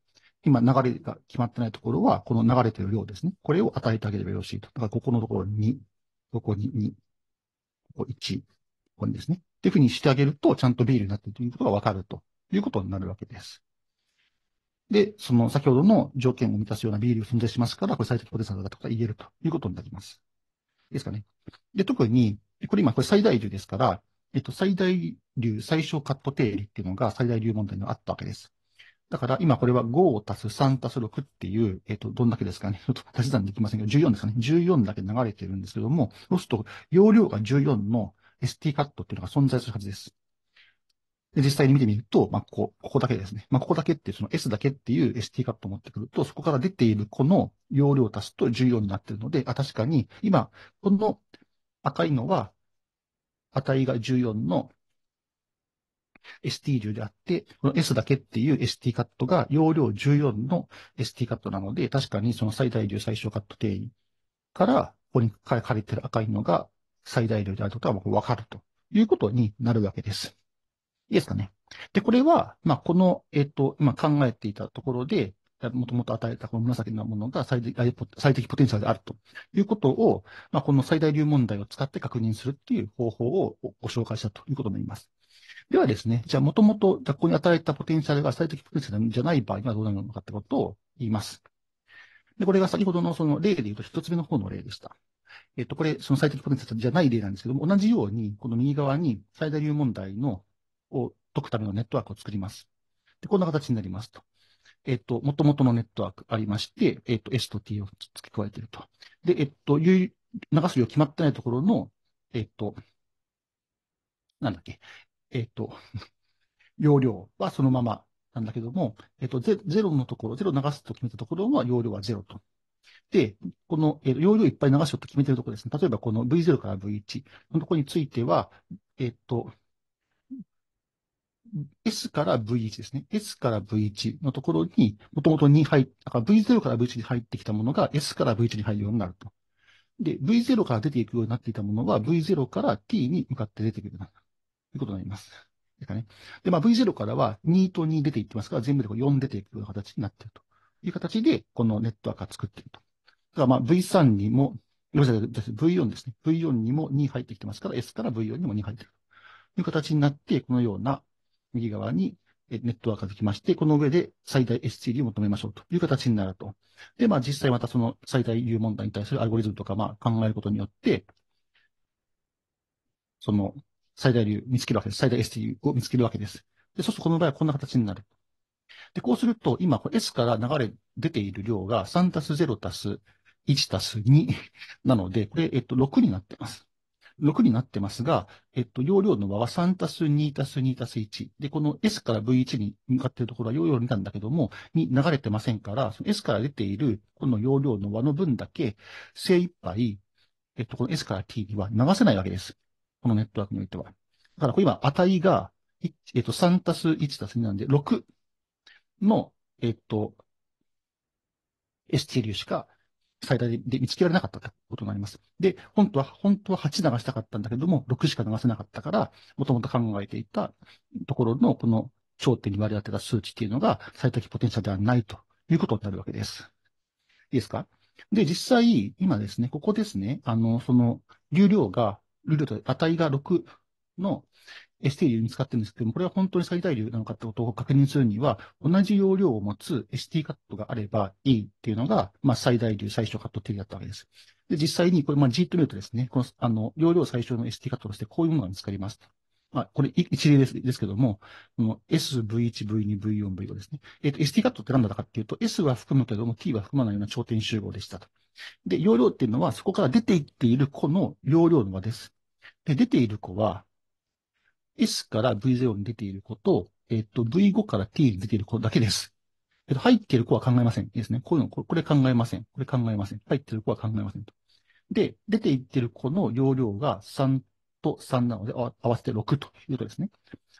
今流れが決まってないところは、この流れてる量ですね。これを与えてあげればよろしいと。だから、ここのところに、ここに2、ここ1、本ですね。っていうふうにしてあげると、ちゃんとビールになっているということがわかるということになるわけです。で、その先ほどの条件を満たすようなビールが存在しますから、これ最適ポテサだとか言えるということになります。ですかね。で、特に、これ今、これ最大流ですから、えっと、最大流最小カット定理っていうのが最大流問題にあったわけです。だから今これは5を足す3足す6っていう、えっ、と、どんだけですかね。ちょっと足し算できませんけど、14ですかね。14だけ流れてるんですけども、そうすると容量が14の ST カットっていうのが存在するはずです。で、実際に見てみると、まあ、ここ、ここだけですね。まあ、ここだけっていう、その S だけっていう ST カットを持ってくると、そこから出ているこの容量を足すと14になっているので、あ、確かに、今、この赤いのは、値が14の ST10 であって、この S だけっていう ST カットが容量14の ST カットなので、確かにその最大流最小カット定義から、ここに書かれている赤いのが最大量であることは分かるということになるわけです。いいですかね。で、これは、まあ、この、えっ、と、今考えていたところで、もともと与えたこの紫のものが最適ポテンシャルであるということを、まあ、この最大流問題を使って確認するっていう方法をご紹介したということになります。ではですね、じゃあもともと、ここに与えたポテンシャルが最適ポテンシャルじゃない場合にはどうなるのかってことを言います。で、これが先ほどのその例で言うと一つ目の方の例でした。えっと、これ、その最適ポテンシャルじゃない例なんですけども、同じように、この右側に最大流問題のを解くためのネットワークを作ります。で、こんな形になりますと。えっと、元々のネットワークありまして、えっと、S と T を付け加えていると。で、えっと、流す量決まってないところの、えっと、なんだっけ、えっと、容量はそのままなんだけども、えっと、ゼロのところ、ゼロ流すと決めたところは容量はゼロとで、この、えー、容量いっぱい流すよと決めてるところですね。例えば、この V0 から V1 のところについては、えっ、ー、と、S から V1 ですね。S から V1 のところに、もともと2入っ、だから V0 から V1 に入ってきたものが S から V1 に入るようになると。で、V0 から出ていくようになっていたものは V0 から T に向かって出てくるようになるということになります。ですかね。で、まあ、V0 からは2と2出ていってますから、全部で4出ていくような形になっているという形で、このネットワークは作っているとだまあ V3 にも、ごめんなさい、V4 ですね。V4 にも2入ってきてますから、S から V4 にも2入ってくる。という形になって、このような右側にネットワークができまして、この上で最大 STD を求めましょうという形になると。で、まあ実際またその最大 U 問題に対するアルゴリズムとかまあ考えることによって、その最大流見つけるわけです。最大 STU を見つけるわけです。で、そうするとこの場合はこんな形になる。で、こうすると、今、S から流れ出ている量が3たす0たす1たす2 <laughs> なので、これ、えっと、6になってます。6になってますが、えっと、容量の和は3たす2たす2たす1。で、この S から V1 に向かっているところは容量になんだけども、に流れてませんから、その S から出ているこの容量の和の分だけ、精一杯、えっと、この S から T には流せないわけです。このネットワークにおいては。だから、これ今、値が、えっと、3たす1たす2なんで、6の、えっと、S 地流しか最大で見つけられなかったってことになります。で、本当は、本当は8流したかったんだけども、6しか流せなかったから、もともと考えていたところの、この頂点に割り当てた数値っていうのが最適ポテンシャルではないということになるわけです。いいですかで、実際、今ですね、ここですね、あの、その、流量が、流量と値が6の、ST 流に使ってるんですけども、これは本当に最大流なのかってことを確認するには、同じ容量を持つ ST カットがあればいいっていうのが、まあ、最大流、最小カット定義だったわけです。で、実際に、これ、まあ、G トルートですね。この、あの、容量最小の ST カットとして、こういうものが見つかります。まあ、これ一例ですですけども、この S、V1、V2、V4、V5 ですね。えっ、ー、と、ST カットって何だったかっていうと、S は含むけども T は含まないような頂点集合でしたと。で、容量っていうのは、そこから出ていっている子の容量の和です。で、出ている子は、S から V0 に出ている子と、えっ、と、V5 から T に出ている子だけです。えっ、と、入っている子は考えません。いいですね。こういうの、これ考えません。これ考えません。入っている子は考えませんと。で、出ていっている子の容量が3と3なので、合わせて6ということですね。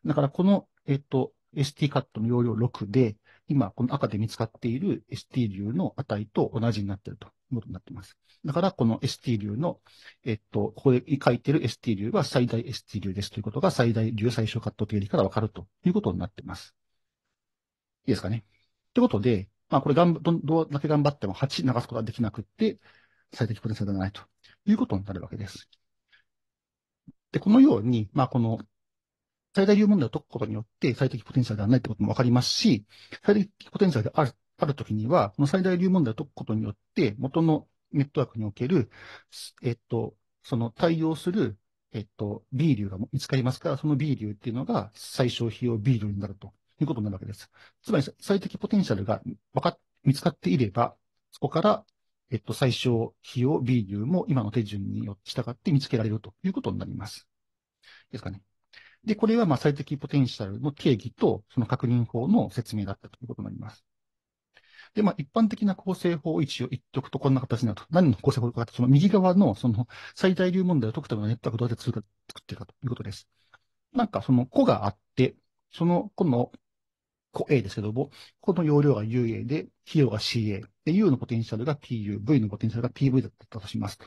だから、この、えっ、と、ST カットの容量6で、今、この赤で見つかっている ST 流の値と同じになっているということになっています。だから、この ST 流の、えっと、ここに書いてる ST 流は最大 ST 流ですということが最大流最小カット定理からわかるということになっています。いいですかね。ってことで、まあ、これがんど、どうだけ頑張っても8流すことができなくって、最適ポテンシャルがないということになるわけです。で、このように、まあ、この最大流問題を解くことによって最適ポテンシャルではないってこともわかりますし、最適ポテンシャルである、あるときには、この最大流問題を解くことによって、元のネットワークにおける、えっと、その対応する、えっと、B 流が見つかりますから、その B 流っていうのが最小費用 B 流になるということになるわけです。つまり、最適ポテンシャルがわか、見つかっていれば、そこから、えっと、最小費用 B 流も今の手順によ従って見つけられるということになります。ですかね。で、これはまあ最適ポテンシャルの定義と、その確認法の説明だったということになります。で、まあ、一般的な構成法を一応言っておくと、こんな形になると。何の構成法かその右側の、その、最大流問題を解くためのネットワークどうやって作ってるかということです。なんか、その、個があって、その個の、個 A ですけども、この容量が UA で、費用が CA。で、U のポテンシャルが PU、V のポテンシャルが PV だったとします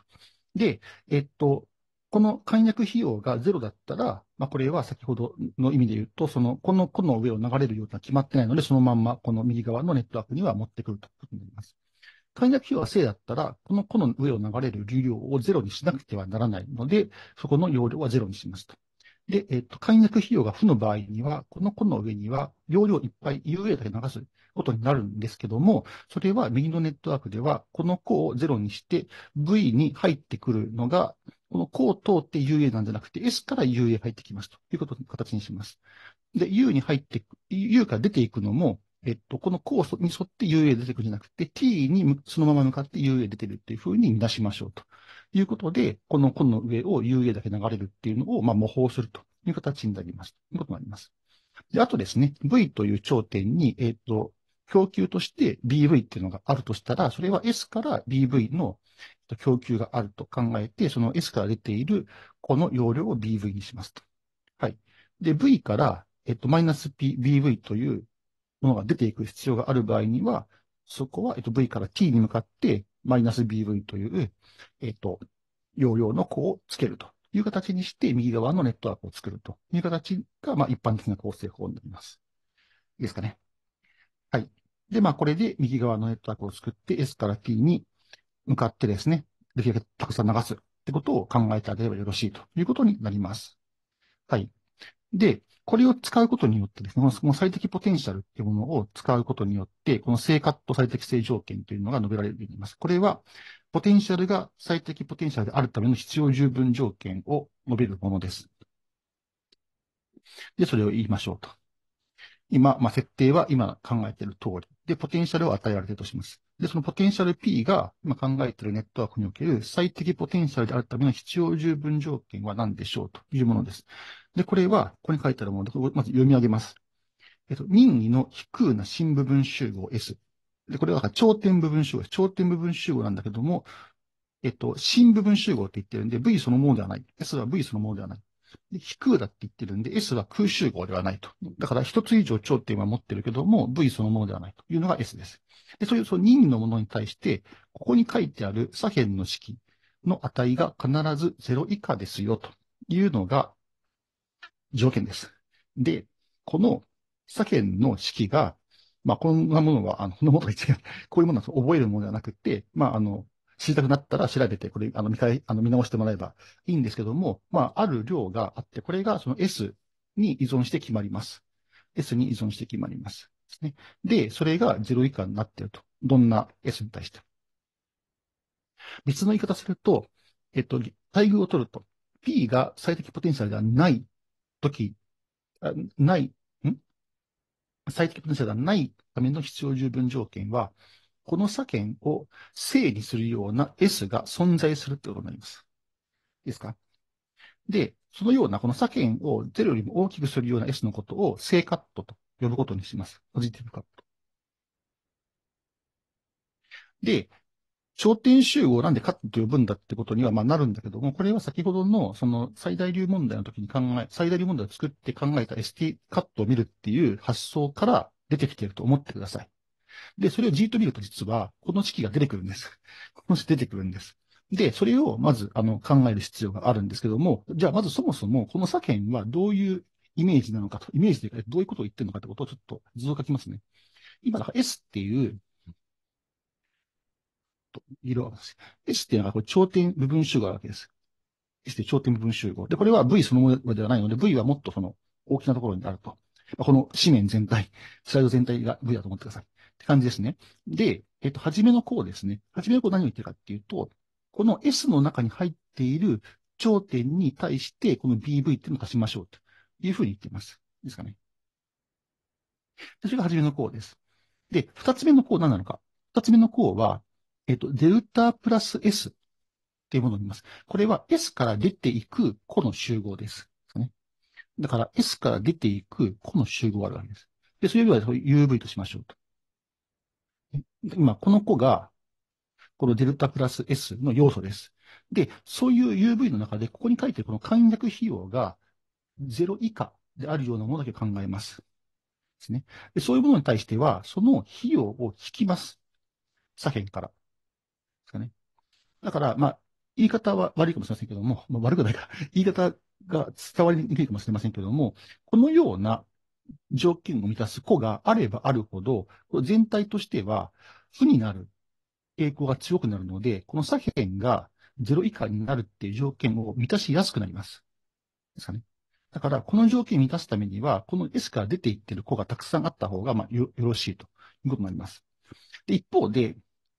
で、えっと、この簡約費用がゼロだったら、まあ、これは先ほどの意味で言うと、その、この、この上を流れるような決まってないので、そのまんま、この右側のネットワークには持ってくるということになります。簡約費用は正だったら、この、この上を流れる流量をゼロにしなくてはならないので、そこの容量はゼロにしますと。で、えっ、と、簡約費用が負の場合には、この子の上には容量いっぱい UA だけ流すことになるんですけども、それは右のネットワークでは、この子をゼロにして、V に入ってくるのがこの項を通って UA なんじゃなくて S から UA 入ってきますということの形にします。で、U に入ってく、U から出ていくのも、えっと、この酵素に沿って UA 出てくるんじゃなくて、T にそのまま向かって UA 出てるっていうふうに出しましょうということで、この本の上を UA だけ流れるっていうのを、まあ、模倣するという形になります。ということになります。で、あとですね、V という頂点に、えっと、供給として BV っていうのがあるとしたら、それは S から BV の供給があると考えて、その S から出ているこの容量を BV にしますと。はい。で、V から、えっと、マイナス P、BV というものが出ていく必要がある場合には、そこは、えっと、V から T に向かって、マイナス BV という、えっと、容量の項をつけるという形にして、右側のネットワークを作るという形が、まあ、一般的な構成法になります。いいですかね。はい。で、まあ、これで右側のネットワークを作って、S から T に向かってですね、できるだけたくさん流すってことを考えてあげればよろしいということになります。はい。で、これを使うことによってですね、この最適ポテンシャルっていうものを使うことによって、この正ッと最適性条件というのが述べられるようになります。これは、ポテンシャルが最適ポテンシャルであるための必要十分条件を述べるものです。で、それを言いましょうと。今、まあ、設定は今考えている通りで、ポテンシャルを与えられているとします。で、そのポテンシャル P が、今考えているネットワークにおける最適ポテンシャルであるための必要十分条件は何でしょうというものです。で、これは、ここに書いてあるもので、これまず読み上げます。えっと、任意の低空な新部分集合 S。で、これは頂点部分集合です。頂点部分集合なんだけども、えっと、新部分集合って言ってるんで、V そのものではない。S は V そのものではない。非空だって言ってるんで、S は空集合ではないと。だから一つ以上頂点は持ってるけども、V そのものではないというのが S です。で、そういうその任意のものに対して、ここに書いてある左辺の式の値が必ず0以下ですよというのが条件です。で、この左辺の式が、まあ、こんなものは、あの、このものが言っこういうものは覚えるものではなくて、まあ、あの、知りたくなったら調べて、これ、あの、見返、あの、見直してもらえばいいんですけども、まあ、ある量があって、これがその S に依存して決まります。S に依存して決まります。ですね。で、それが0以下になっていると。どんな S に対して。別の言い方すると、えっと、待遇を取ると、P が最適ポテンシャルではないとき、ない、ん最適ポテンシャルではないための必要十分条件は、この左辺を正にするような S が存在するってことになります。いいですかで、そのようなこの左辺を0よりも大きくするような S のことを正カットと呼ぶことにします。ポジティブカット。で、焦点集合なんでカットと呼ぶんだってことにはまあなるんだけども、これは先ほどのその最大流問題の時に考え、最大流問題を作って考えた ST カットを見るっていう発想から出てきていると思ってください。で、それをじっと見ると実は、この式が出てくるんです。<laughs> この式出てくるんです。で、それをまずあの考える必要があるんですけども、じゃあまずそもそもこの左辺はどういうイメージなのかと、イメージでどういうことを言ってるのかってことをちょっと図を書きますね。今、か S っていう、色、S っていうのは、これ頂点部分集合なわけです。S って頂点部分集合。で、これは V そのものではないので、V はもっとその大きなところにあると。この紙面全体、スライド全体が V だと思ってください。って感じですね。で、えっと、はじめの項ですね。はじめの項何を言ってるかっていうと、この S の中に入っている頂点に対して、この BV っていうのを足しましょうというふうに言っています。ですかね。それがはじめの項です。で、二つ目の項何なのか。二つ目の項は、えっと、デルタプラス S っていうものを見ます。これは S から出ていく個の集合です。ですね、だから S から出ていく個の集合があるわけです。で、それよりは UV としましょうと。今、この子が、このデルタプラス S の要素です。で、そういう UV の中で、ここに書いてるこの簡略費用が0以下であるようなものだけ考えます。ですね。でそういうものに対しては、その費用を引きます。左辺から。ですかね。だから、まあ、言い方は悪いかもしれませんけども、まあ、悪くないか。言い方が伝わりにくいかもしれませんけども、このような条件を満たす個があればあるほど、全体としては負になる傾向が強くなるので、この左辺が0以下になるっていう条件を満たしやすくなります。ですかね。だから、この条件を満たすためには、この S から出ていってる子がたくさんあった方が、まあ、よろしいということになります。で、一方で、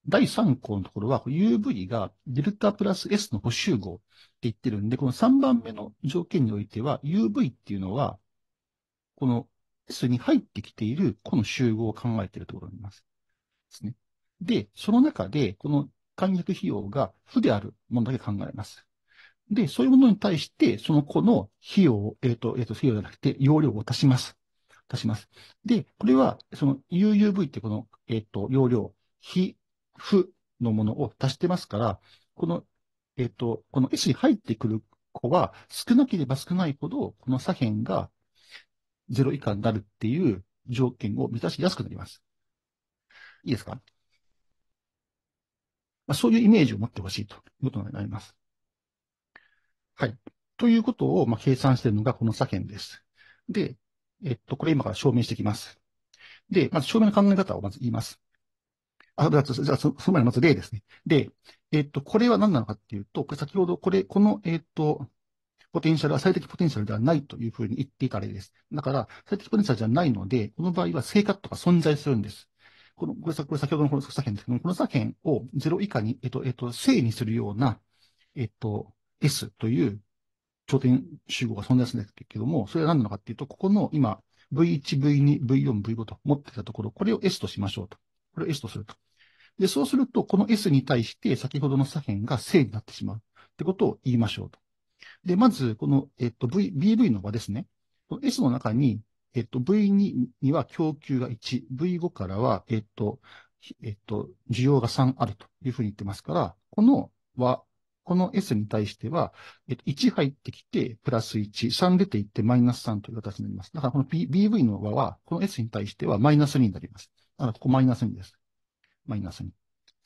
第3項のところは、UV がデルタプラス S の補集合って言ってるんで、この3番目の条件においては、UV っていうのは、このスに入ってきているこの集合を考えているところになります。ですね。で、その中で、この簡略費用が負であるものだけ考えます。で、そういうものに対して、その子の費用を、えっ、ー、と、えっ、ー、と、費用じゃなくて、容量を足します。足します。で、これは、その UUV ってこの、えっ、ー、と、容量、非、負のものを足してますから、この、えっ、と、この S に入ってくる子は、少なければ少ないほど、この左辺がゼロ以下になるっていう条件を目指しやすくなります。いいですか、まあ、そういうイメージを持ってほしいということになります。はい。ということを、まあ、計算しているのがこの左辺です。で、えっと、これ今から証明していきます。で、まず証明の考え方をまず言います。あ、じゃあ、じゃそその前にまず例ですね。で、えっと、これは何なのかっていうと、これ先ほど、これ、この、えっと、ポテンシャルは最適ポテンシャルではないというふうに言っていた例です。だから、最適ポテンシャルじゃないので、この場合は正カットが存在するんです。この、これ先ほどのこの作品ですけども、この左辺を0以下に、えっと、えっと、正にするような、えっと、S という頂点集合が存在するんですけども、それは何なのかっていうと、ここの今、V1、V2、V4、V5 と持ってたところ、これを S としましょうと。これを S とすると。で、そうすると、この S に対して、先ほどの左辺が正になってしまうってことを言いましょうと。で、まず、この、えっと、V、BV の場ですね。S の中に、えっと、V2 には供給が1、V5 からは、えっと、えっと、需要が3あるというふうに言ってますから、この和、この S に対しては、えっと、1入ってきて、プラス1、3出ていってマイナス3という形になります。だから、この、P、BV の和は、この S に対してはマイナス2になります。だから、ここマイナス2です。マイナス2で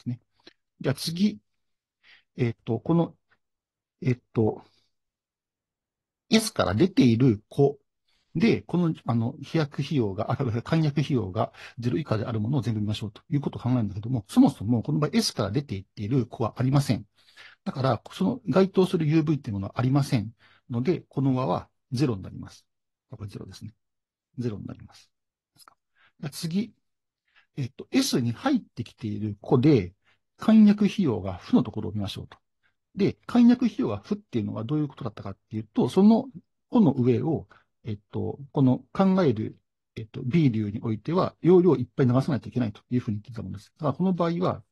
すね。じゃあ次、えっと、この、えっと、S から出ている子で、この、あの、飛躍費用が、あ、簡約費用が0以下であるものを全部見ましょうということを考えるんだけども、そもそもこの場合 S から出ていっている子はありません。だから、その該当する UV っていうものはありませんので、この和は0になります。これ0ですね。0になります。次、えっと、S に入ってきている子で、簡約費用が負のところを見ましょうと。で、解約費用が負っていうのはどういうことだったかっていうと、その個の上を、えっと、この考える、えっと、B 流においては、容量をいっぱい流さないといけないというふうに言ってたものです。が、この場合は、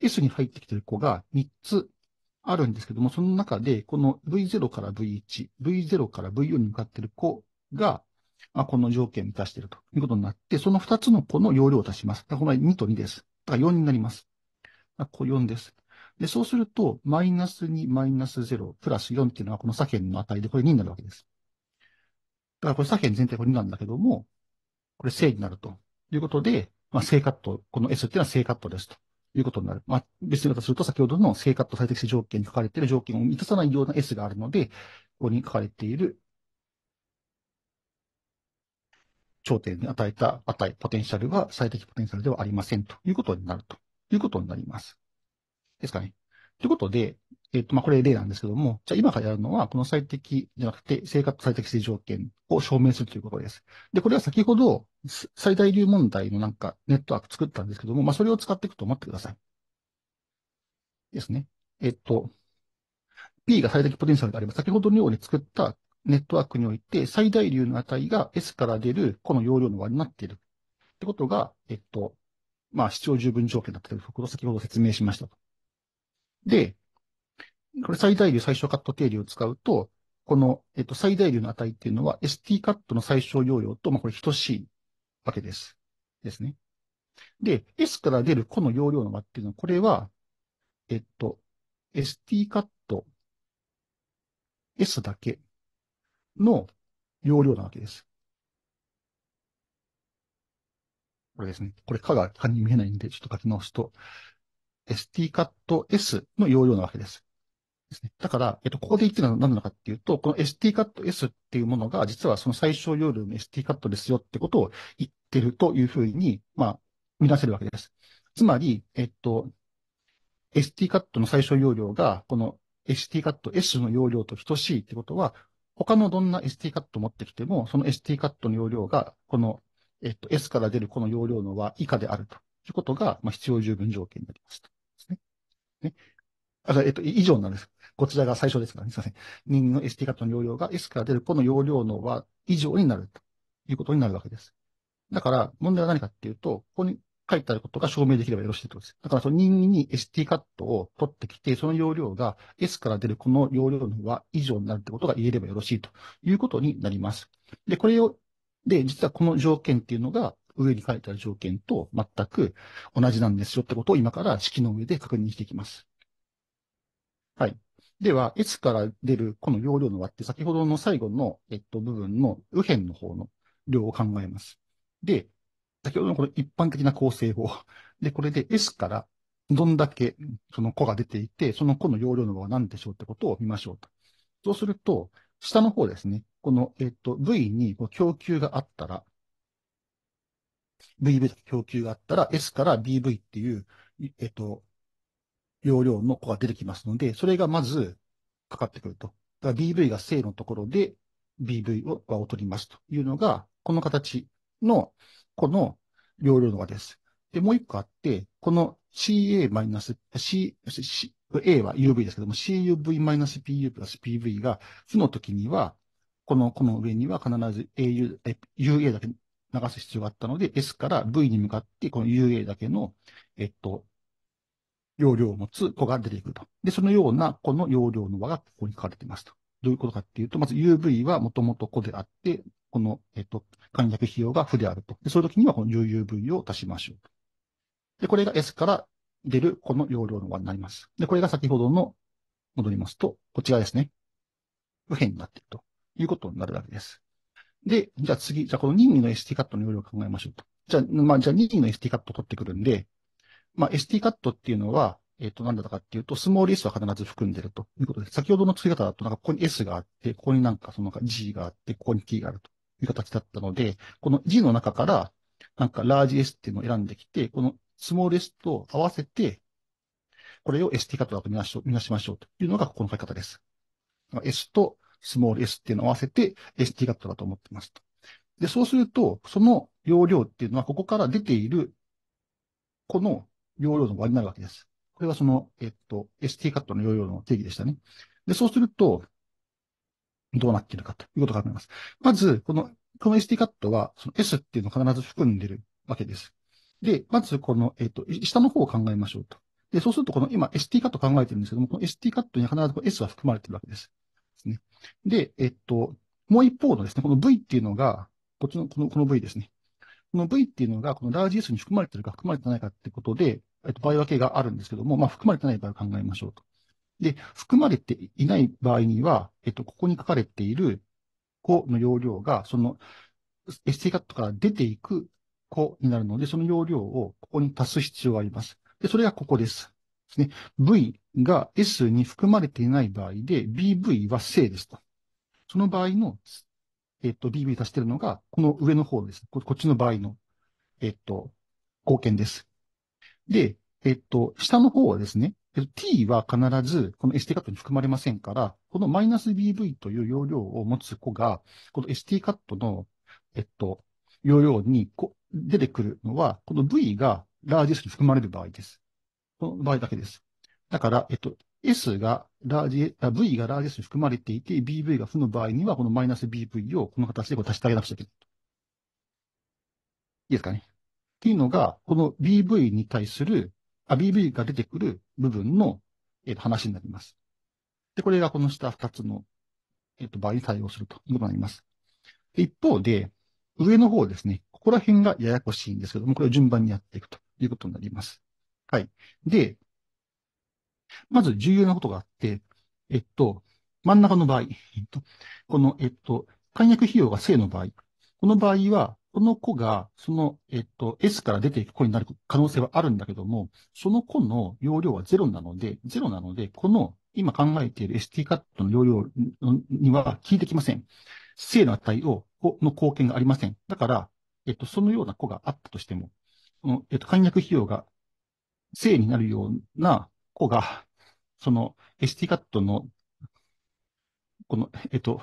S に入ってきてる子が3つあるんですけども、その中で、この V0 から V1、V0 から V4 に向かってる子が、まあ、この条件を満たしているということになって、その2つの子の容量を足します。この場合2と2です。だから4になります。ここ4です。で、そうすると、マイナス2、マイナス0、プラス4っていうのはこの左辺の値で、これ2になるわけです。だからこれ左辺全体これ2なんだけども、これ正になるということで、まあ、正カット、この S っていうのは正カットですということになる。まあ、別に言い方すると、先ほどの正カット最適性条件に書かれている条件を満たさないような S があるので、ここに書かれている頂点に与えた値、ポテンシャルは最適ポテンシャルではありませんということになるということになります。ですかね。ということで、えっ、と、まあ、これ例なんですけども、じゃあ今からやるのは、この最適じゃなくて、生活最適性条件を証明するということです。で、これは先ほど、最大流問題のなんかネットワーク作ったんですけども、まあ、それを使っていくと思ってください。ですね。えっと、P が最適ポテンシャルであれば、先ほどのように作ったネットワークにおいて、最大流の値が S から出るこの容量の割になっている。ってことが、えっと、まあ、必要十分条件だったということを先ほど説明しましたと。で、これ最大流最小カット定理を使うと、この、えっと、最大流の値っていうのは ST カットの最小容量と、まあ、これ等しいわけです。ですね。で、S から出る個の容量の和っていうのは、これは、えっと、ST カット S だけの容量なわけです。これですね。これ、かが単に見えないんで、ちょっと書き直すと、s t c ッ t s の容量なわけです。ですね。だから、えっと、ここで言ってるのは何なのかっていうと、この s t c ッ t s っていうものが、実はその最小容量の s t c ッ t ですよってことを言ってるというふうに、まあ、見出せるわけです。つまり、えっと、s t c ッ t の最小容量が、この s t c ッ t s の容量と等しいってことは、他のどんな s t c ト t 持ってきても、その s t c ッ t の容量が、この、えっと、S から出るこの容量の和以下であるということが、まあ、必要十分条件になりますと。ね。あ、えっと、以上になるんです。こちらが最初ですからね。すいません。人間の ST カットの容量が S から出るこの容量の和以上になるということになるわけです。だから、問題は何かっていうと、ここに書いてあることが証明できればよろしいということです。だから、その任意に ST カットを取ってきて、その容量が S から出るこの容量の和以上になるってことが言えればよろしいということになります。で、これを、で、実はこの条件っていうのが、上に書いてある条件と全く同じなんですよってことを今から式の上で確認していきます。はい。では、S から出るこの容量の和って先ほどの最後の、えっと、部分の右辺の方の量を考えます。で、先ほどのこの一般的な構成法。で、これで S からどんだけその個が出ていて、その個の容量の和は何でしょうってことを見ましょうと。そうすると、下の方ですね、この、えっと、V に供給があったら、VV と供給があったら S から BV っていう、えっと、容量の子が出てきますので、それがまずかかってくると。だから BV が正のところで BV をを取りますというのが、この形の、この容量の和です。で、もう一個あって、この CA マイナス、C、C、A は UV ですけども、CUV マイナス PU プラス PV が負の時には、この、この上には必ず AU、UA だけ流す必要があったので、S から V に向かって、この UA だけの、えっと、容量を持つ子が出てくると。で、そのような子の容量の和がここに書かれていますと。どういうことかっていうと、まず UV はもともと子であって、この、えっと、簡略費用が負であると。で、そういう時にはこの UUV を足しましょう。で、これが S から出るこの容量の和になります。で、これが先ほどの、戻りますと、こちらですね。右辺になっているということになるわけです。で、じゃあ次、じゃあこの任意の ST カットの容量を考えましょうと。じゃあ、まあ、じゃあ任意の ST カットを取ってくるんで、まあ、ST カットっていうのは、えっ、ー、と、なんだかっていうと、スモール S は必ず含んでるということで、先ほどの作り方だと、なんかここに S があって、ここになんかその G があって、ここに T があるという形だったので、この G の中から、なんか Large S っていうのを選んできて、このスモール S と合わせて、これを ST カットだと見なし、見なしましょうというのがここの書き方です。S とスモール s っていうのを合わせて ST カットだと思ってますと。で、そうすると、その容量っていうのは、ここから出ている、この容量の割になるわけです。これはその、えっと、ST カットの容量の定義でしたね。で、そうすると、どうなっているかということが考えます。まず、この、この ST カットは、その S っていうのを必ず含んでるわけです。で、まず、この、えっと、下の方を考えましょうと。で、そうすると、この今 ST カット考えてるんですけども、この ST カットには必ずこの S は含まれてるわけです。で、えっと、もう一方のですね、この V っていうのが、こっちの、この、この V ですね。この V っていうのが、このラージ S に含まれてるか含まれてないかってことで、えっと、場合分けがあるんですけども、まあ、含まれてない場合を考えましょうと。で、含まれていない場合には、えっと、ここに書かれている個の容量が、その、s t カットから出ていく個になるので、その容量をここに足す必要があります。で、それがここです。ですね。V が S に含まれていない場合で、BV は正ですと。その場合の、えっと、BV 足してるのが、この上の方です。こっちの場合の、えっと、貢献です。で、えっと、下の方はですね、t は必ずこの st カットに含まれませんから、このマイナス bv という容量を持つ子が、この st カットの、えっと、容量に出てくるのは、この v がラージスに含まれる場合です。この場合だけです。だから、えっと、S がラージ、V がラージ S に含まれていて、BV が負の場合には、このマイナス BV をこの形でこう足してあげなくちゃいけない。いいですかね。っていうのが、この BV に対する、あ、BV が出てくる部分の、えっと、話になります。で、これがこの下2つの、えっと、場合に対応するということになります。一方で、上の方ですね、ここら辺がややこしいんですけども、これを順番にやっていくということになります。はい。で、まず重要なことがあって、えっと、真ん中の場合、えっと、この、えっと、解約費用が正の場合、この場合は、この子が、その、えっと、S から出ていく子になる可能性はあるんだけども、その子の容量はゼロなので、ゼロなので、この今考えている ST カットの容量には効いてきません。正の値を、の貢献がありません。だから、えっと、そのような子があったとしても、この、えっと、簡約費用が正になるような個が、その ST カットの、この、えっと、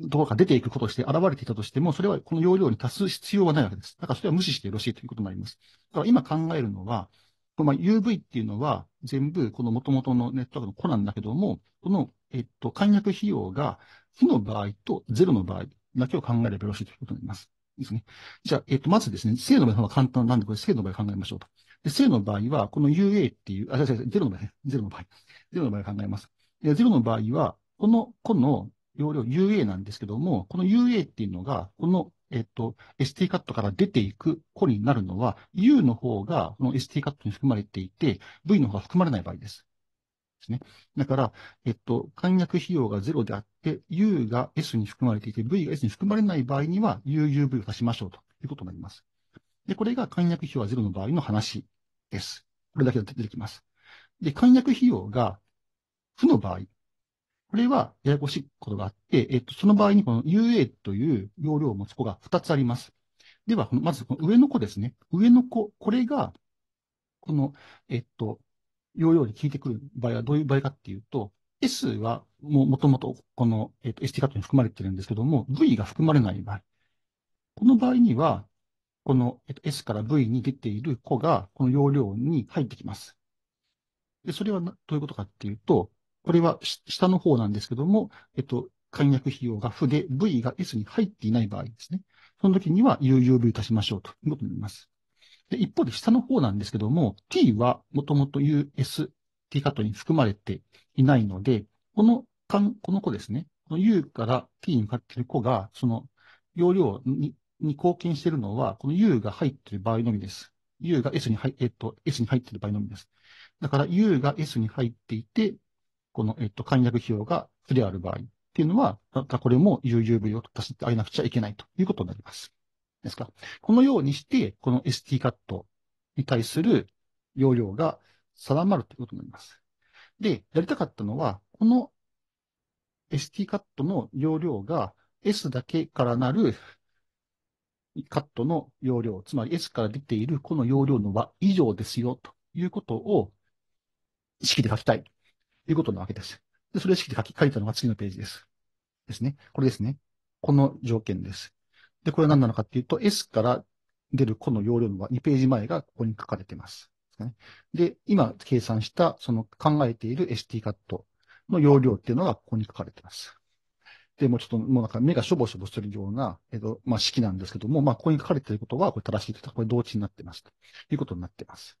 どこか出ていくことして現れていたとしても、それはこの容量に足す必要はないわけです。だからそれは無視してよろしいということになります。だから今考えるのは、まあ、UV っていうのは全部この元々のネットワークの子なんだけども、この、えっと、簡約費用が負の場合とゼロの場合だけを考えればよろしいということになります。ですね。じゃあ、えっと、まずですね、制度の方簡単なんで、これ制度の場合考えましょうと。で、正の場合は、この UA っていう、あ、違う違う、ゼロの場合、ゼロの場合、ゼロの場合考えます。で、ゼロの場合は、この個の容量 UA なんですけども、この UA っていうのが、この、えっと、ST カットから出ていく個になるのは、U の方がこの ST カットに含まれていて、V の方が含まれない場合です。ですね。だから、えっと、簡約費用がゼロであって、U が S に含まれていて、V が S に含まれない場合には、UUV を足しましょうということになります。で、これが簡約費用はゼロの場合の話です。これだけ出てきます。で、簡約費用が負の場合、これはややこしいことがあって、えっと、その場合にこの UA という容量を持つ子が2つあります。では、まずこの上の子ですね。上の子、これが、この、えっと、容量に効いてくる場合はどういう場合かっていうと、S はもうともとこの、えっと、ST カットに含まれてるんですけども、V が含まれない場合。この場合には、この S から V に出ている子が、この容量に入ってきます。で、それはどういうことかっていうと、これは下の方なんですけども、えっと、簡約費用が負で V が S に入っていない場合ですね。その時には u u V 足しましょうということになります。で、一方で下の方なんですけども、T はもともと US、T カットに含まれていないので、この、この子ですね、この U から T に向かっている子が、その容量にに貢献しているのは、この U が入っている場合のみです。U が S に入、えっと、S に入っている場合のみです。だから U が S に入っていて、この、えっと、簡略費用が負である場合っていうのは、これも UUV を足してあげなくちゃいけないということになります。ですか。このようにして、この ST カットに対する容量が定まるということになります。で、やりたかったのは、この ST カットの容量が S だけからなるカットの容量、つまり S から出ているこの容量の和以上ですよ、ということを意識で書きたい、ということなわけです。で、それを意識で書き、書いたのが次のページです。ですね。これですね。この条件です。で、これは何なのかっていうと、S から出るこの容量の和2ページ前がここに書かれています。で、今計算した、その考えている ST カットの容量っていうのがここに書かれています。で、もうちょっと、もうなんか目がしょぼしょぼするような、えっ、と、まあ、式なんですけども、まあ、ここに書かれていることは、これ正しいというか、これ同値になってます。ということになってます。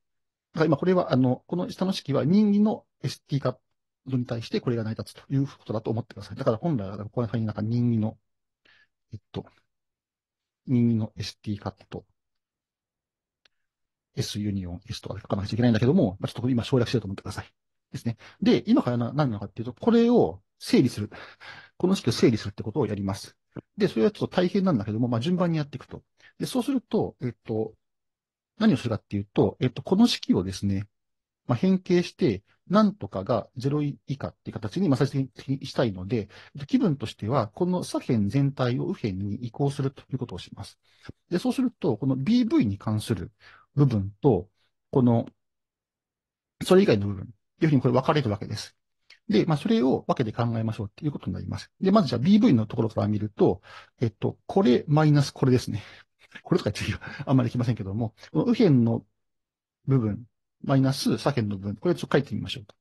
だから今これは、あの、この下の式は任意の ST 化に対してこれが成り立つということだと思ってください。だから本来は、ここら辺になんか任意の、えっと、任意の ST カット、S ユニオン S とかで書かなきゃいけないんだけども、まあ、ちょっと今省略してると思ってください。ですね。で、今から何なのかっていうと、これを整理する。この式を整理するってことをやります。で、それはちょっと大変なんだけども、まあ、順番にやっていくと。で、そうすると、えっと、何をするかっていうと、えっと、この式をですね、まあ、変形して、なんとかが0以下っていう形に、ま最終的にしたいので、気分としては、この左辺全体を右辺に移行するということをします。で、そうすると、この BV に関する部分と、この、それ以外の部分、というふうにこれ分かれるわけです。で、まあ、それを分けて考えましょうっていうことになります。で、まずじゃあ BV のところから見ると、えっと、これマイナスこれですね。<laughs> これとか言って <laughs> あんまりできませんけども、この右辺の部分、マイナス左辺の部分、これちょっと書いてみましょうと。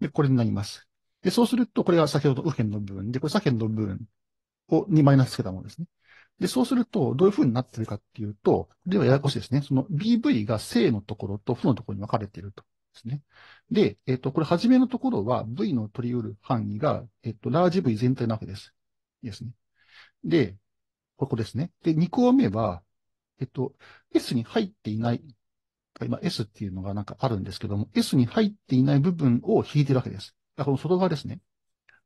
で、これになります。で、そうすると、これが先ほど右辺の部分で、これ左辺の部分を、にマイナスつけたものですね。で、そうすると、どういう風になってるかっていうと、ではややこしいですね。その BV が正のところと負のところに分かれていると。ですね。で、えっ、と、これ、初めのところは V の取り得る範囲が、えっ、と、ラージ V 全体なわけです。ですね。で、ここですね。で、2項目は、えっと、S に入っていない、今 S っていうのがなんかあるんですけども、S に入っていない部分を引いてるわけです。だからこの外側ですね。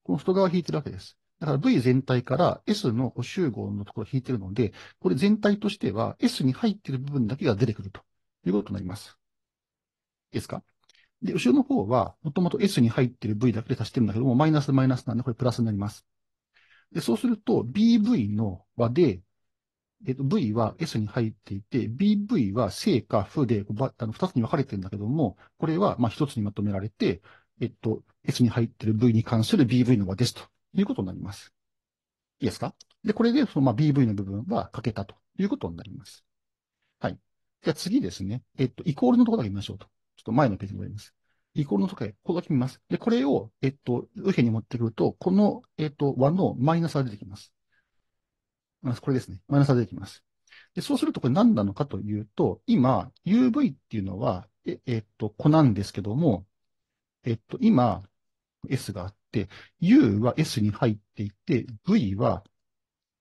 この外側を引いてるわけです。だから V 全体から S の集合のところを引いてるので、これ全体としては S に入っている部分だけが出てくるということになります。いいですかで、後ろの方は、もともと S に入ってる V だけで足してるんだけども、マイナスマイナスなんで、これプラスになります。で、そうすると、BV の和で、えっと、V は S に入っていて、BV は正か負で、あの、二つに分かれてるんだけども、これは、ま、一つにまとめられて、えっと、S に入ってる V に関する BV の和です、ということになります。いいですかで、これで、その、ま、BV の部分は書けたということになります。はい。じゃあ次ですね。えっと、イコールのところだけ見ましょうと。と前のページに戻ります。イコールのとかここが決めます。で、これを、えっと、右辺に持ってくると、この、えっと、和のマイナスが出てきます。これですね。マイナスが出てきます。で、そうするとこれ何なのかというと、今、UV っていうのは、え、えっと、子なんですけども、えっと、今、S があって、U は S に入っていて、V は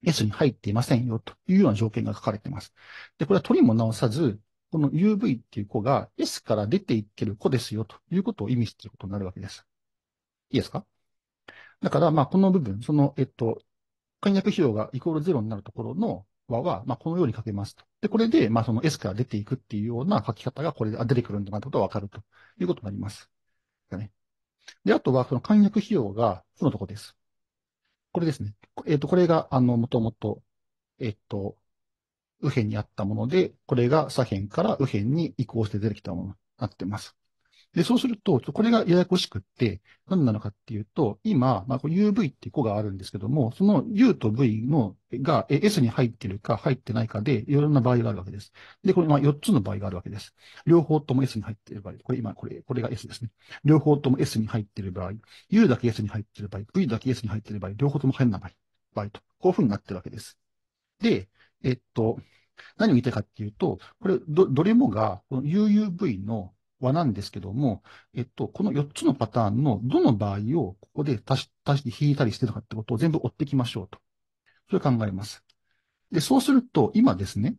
S に入っていませんよというような条件が書かれています。で、これは取りも直さず、この UV っていう子が S から出ていってる子ですよということを意味していることになるわけです。いいですかだから、まあ、この部分、その、えっと、簡約費用がイコールゼロになるところの和は、まあ、このように書けますと。で、これで、まあ、その S から出ていくっていうような書き方がこれで出てくるんだなってことがわかるということになります。だね。で、あとは、その簡約費用が負のとこです。これですね。えっ、と、これが、あの、もともと、えっ、と、右辺にあったもので、これが左辺から右辺に移行して出てきたものになってます。で、そうすると、これがややこしくって、何なのかっていうと、今、まあ、UV っていう子があるんですけども、その U と V のが S に入ってるか入ってないかで、いろんな場合があるわけです。で、これ、まあ、4つの場合があるわけです。両方とも S に入ってる場合、これ今、これ、これが S ですね。両方とも S に入ってる場合、U だけ S に入ってる場合、V だけ S に入ってる場合、両方とも変なな合、場合と、こういうふうになってるわけです。で、えっと、何を言いたいかっていうと、これど、どれもが、この UUV の和なんですけども、えっと、この4つのパターンのどの場合をここで足し足して引いたりしてるのかってことを全部追っていきましょうと。それ考えます。で、そうすると、今ですね、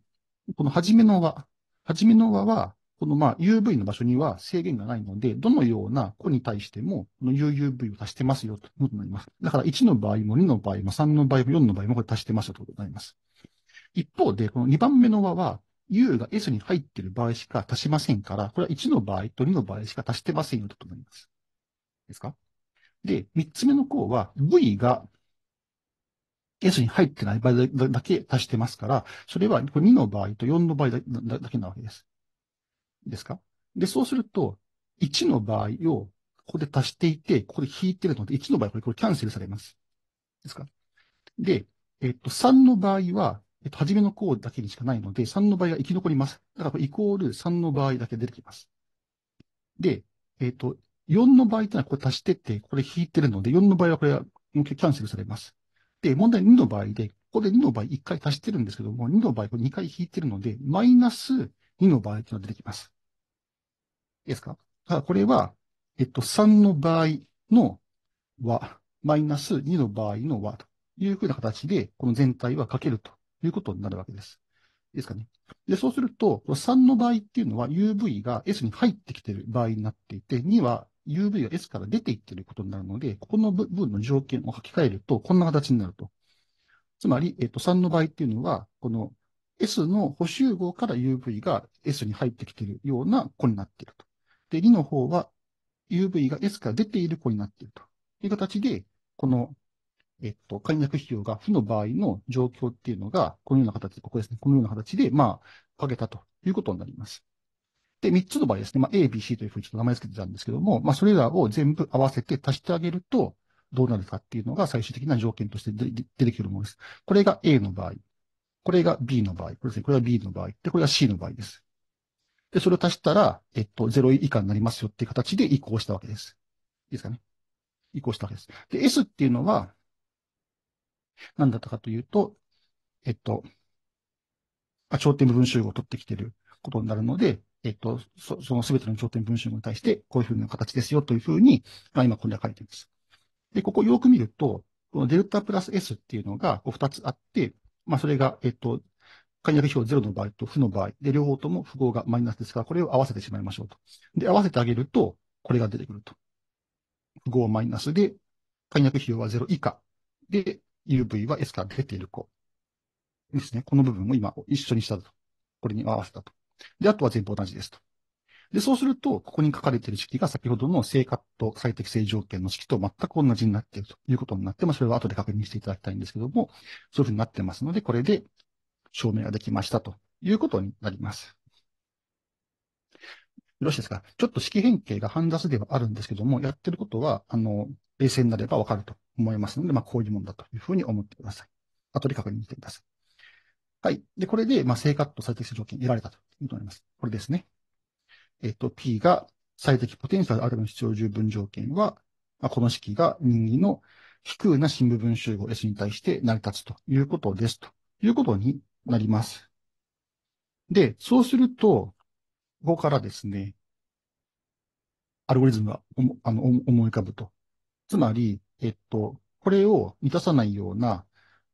この初めの和、初めの和は、このまあ UV の場所には制限がないので、どのような子に対しても、この UUV を足してますよということになります。だから1の場合も2の場合も3の場合も4の場合もこれ足してますよということになります。一方で、この2番目の和は、U が S に入っている場合しか足しませんから、これは1の場合と2の場合しか足してませんよとなります。ですかで、3つ目の項は、V が S に入ってない場合だけ足してますから、それは2の場合と4の場合だけなわけです。ですかで、そうすると、1の場合をここで足していて、ここで引いてるので、1の場合これこれキャンセルされます。ですかで、えっと、3の場合は、えっと、初めの項だけにしかないので、3の場合は生き残ります。だから、イコール3の場合だけ出てきます。で、えっと、4の場合ってのはこれ足してって、これ引いてるので、4の場合はこれはもうキャンセルされます。で、問題2の場合で、ここで2の場合1回足してるんですけども、2の場合これ2回引いてるので、マイナス2の場合っていうのが出てきます。いいですかただこれは、えっと、3の場合の和、マイナス2の場合の和というふうな形で、この全体はかけるということになるわけです。いいですかね。で、そうすると、この3の場合っていうのは UV が S に入ってきている場合になっていて、2は UV が S から出ていっていることになるので、ここの部分の条件を書き換えると、こんな形になると。つまり、えっ、と、3の場合っていうのは、この S の補集合から UV が S に入ってきているような子になっていると。で、2の方は UV が S から出ている子になっているという形で、このえっと、解約費用が負の場合の状況っていうのが、このような形、ここですね、このような形で、まあ、かけたということになります。で、3つの場合ですね、まあ、A、B、C というふうにちょっと名前付けてたんですけども、まあ、それらを全部合わせて足してあげると、どうなるかっていうのが最終的な条件として出てくるものです。これが A の場合、これが B の場合、これですね、これは B の場合、で、これが C の場合です。で、それを足したら、えっと、0以下になりますよっていう形で移行したわけです。いいですかね。移行したわけです。で、S っていうのは、何だったかというと、えっと、頂点部分集合を取ってきてることになるので、えっと、そその全ての頂点分集合に対して、こういうふうな形ですよというふうに、まあ、今これで書いています。で、ここよく見ると、このデルタプラス S っていうのがこう2つあって、まあ、それが、えっと、簡略表0の場合と負の場合で、両方とも符号がマイナスですから、これを合わせてしまいましょうと。で、合わせてあげると、これが出てくると。符号マイナスで、解約費用は0以下で、UV は S から出ている子ですね。この部分を今一緒にしたと。これに合わせたと。で、あとは全部同じですと。で、そうすると、ここに書かれている式が先ほどの正確と最適性条件の式と全く同じになっているということになって、まあ、それは後で確認していただきたいんですけども、そういうふうになってますので、これで証明ができましたということになります。よろしいですかちょっと式変形が半雑ダスではあるんですけども、やってることは、あの、冷静になればわかると思いますので、まあ、こういうものだというふうに思ってください。後で確認してください。はい。で、これで、まあ、正カット最適性条件得られたということになります。これですね。えっ、と、P が最適ポテンシャルあるの必要十分条件は、まあ、この式が任意の低な新部分集合 S に対して成り立つということですということになります。で、そうすると、ここからですね、アルゴリズムがあの思い浮かぶと。つまり、えっと、これを満たさないような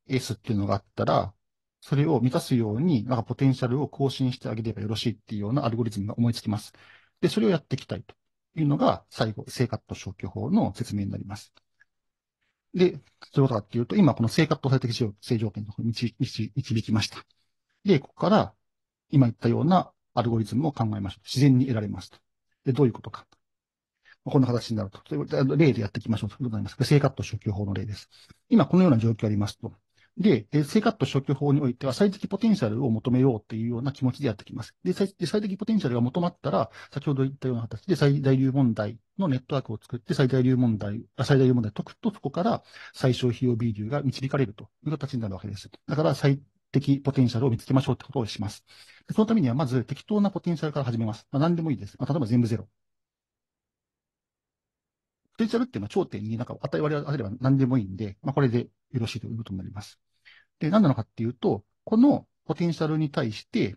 S っていうのがあったら、それを満たすように、なんかポテンシャルを更新してあげればよろしいっていうようなアルゴリズムが思いつきます。で、それをやっていきたいというのが、最後、正カット消去法の説明になります。で、どういうことかっていうと、今この正カット最適正条件の方に導きました。で、ここから、今言ったようなアルゴリズムを考えましょう。自然に得られますと。で、どういうことか。こんな形になると。ういう例でやっていきましょうということになります。生カット初級法の例です。今、このような状況ありますと。で、生カット初級法においては、最適ポテンシャルを求めようっていうような気持ちでやってきます。で、最適ポテンシャルが求まったら、先ほど言ったような形で最大流問題のネットワークを作って、最大流問題、最大流問題を解くと、そこから最小費用 B 流が導かれるという形になるわけです。だから、最適ポテンシャルを見つけましょうってことをします。そのためには、まず適当なポテンシャルから始めます。まあ、何でもいいです。まあ、例えば全部ゼロポテンシャルっていうのは頂点になんか与えられれば何でもいいんで、まあ、これでよろしいということになります。で、何なのかっていうと、このポテンシャルに対して、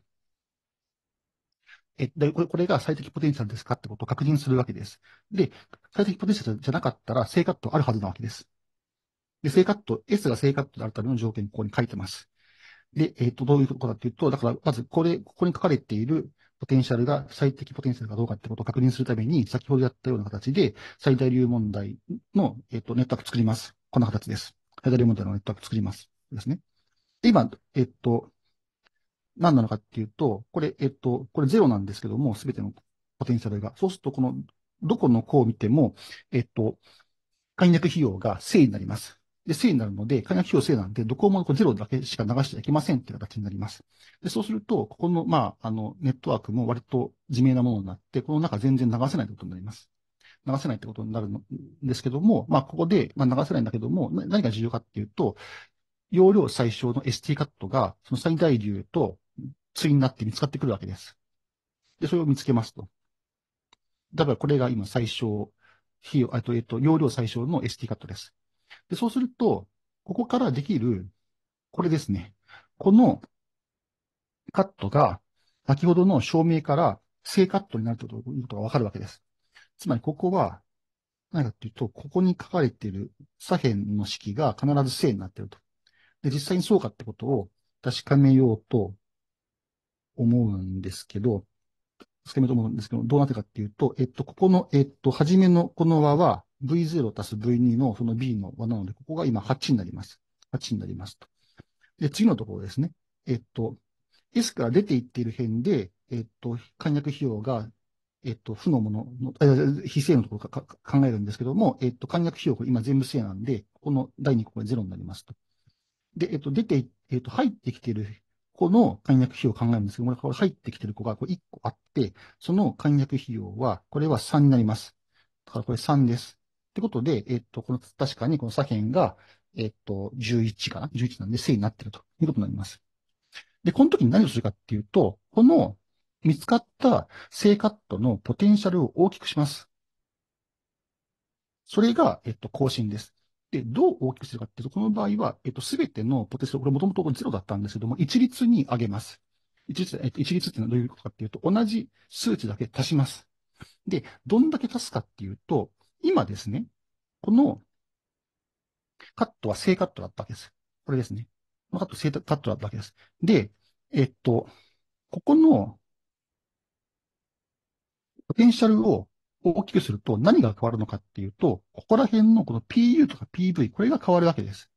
え、で、これが最適ポテンシャルですかってことを確認するわけです。で、最適ポテンシャルじゃなかったら、正カットあるはずなわけです。で、正カット、S が正カットであるための条件、ここに書いてます。で、えっ、ー、と、どういうことかっていうと、だから、まず、これ、ここに書かれている、ポテンシャルが、最適ポテンシャルかどうかってことを確認するために、先ほどやったような形で、最大流問題の、えっ、と、ネットワーク作ります。こんな形です。最大流問題のネットワーク作ります。ですね。で、今、えっ、と、何なのかっていうと、これ、えっ、と、これゼロなんですけども、すべてのポテンシャルが。そうすると、この、どこの項を見ても、えっ、と、簡略費用が正になります。で、正になるので、解約費用正なんで、どこもゼロだけしか流してはいけませんっていう形になります。で、そうすると、ここの、まあ、あの、ネットワークも割と自明なものになって、この中全然流せないってことになります。流せないってことになるんですけども、まあ、ここで、まあ、流せないんだけども、何が重要かっていうと、容量最小の ST カットが、その最大流と対になって見つかってくるわけです。で、それを見つけますと。だからこれが今最小、費用、えっと、容量最小の ST カットです。で、そうすると、ここからできる、これですね。このカットが、先ほどの証明から正カットになるということがわかるわけです。つまり、ここは、何かっていうと、ここに書かれている左辺の式が必ず正になっていると。で、実際にそうかってことを確かめようと思うんですけど、確かめようと思うんですけど、どうなってるかっていうと、えっと、ここの、えっと、初めのこの輪は、V0 足す V2 のその B の和なので、ここが今8になります。8になりますと。で、次のところですね。えっと、S から出ていっている辺で、えっと、簡約費用が、えっと、負のものの、非正のところか考えるんですけども、えっと、簡約費用、今全部正なんで、この第2個が0になりますと。で、えっと、出て、えっと、入ってきている子の簡約費用を考えるんですけども、これ入ってきている子がこれ1個あって、その簡約費用は、これは3になります。だからこれ3です。ってことで、えっと、この、確かにこの左辺が、えっと、11かな ?11 なんで正になってるということになります。で、この時に何をするかっていうと、この見つかった正カットのポテンシャルを大きくします。それが、えっと、更新です。で、どう大きくするかっていうと、この場合は、えっと、すべてのポテンシャル、これもともと0だったんですけども、一律に上げます。一律、えっと、一律っていうのはどういうことかっていうと、同じ数値だけ足します。で、どんだけ足すかっていうと、今ですね、このカットは正カットだったわけです。これですね。このカット正カットだったわけです。で、えっと、ここのポテンシャルを大きくすると何が変わるのかっていうと、ここら辺のこの PU とか PV、これが変わるわけです。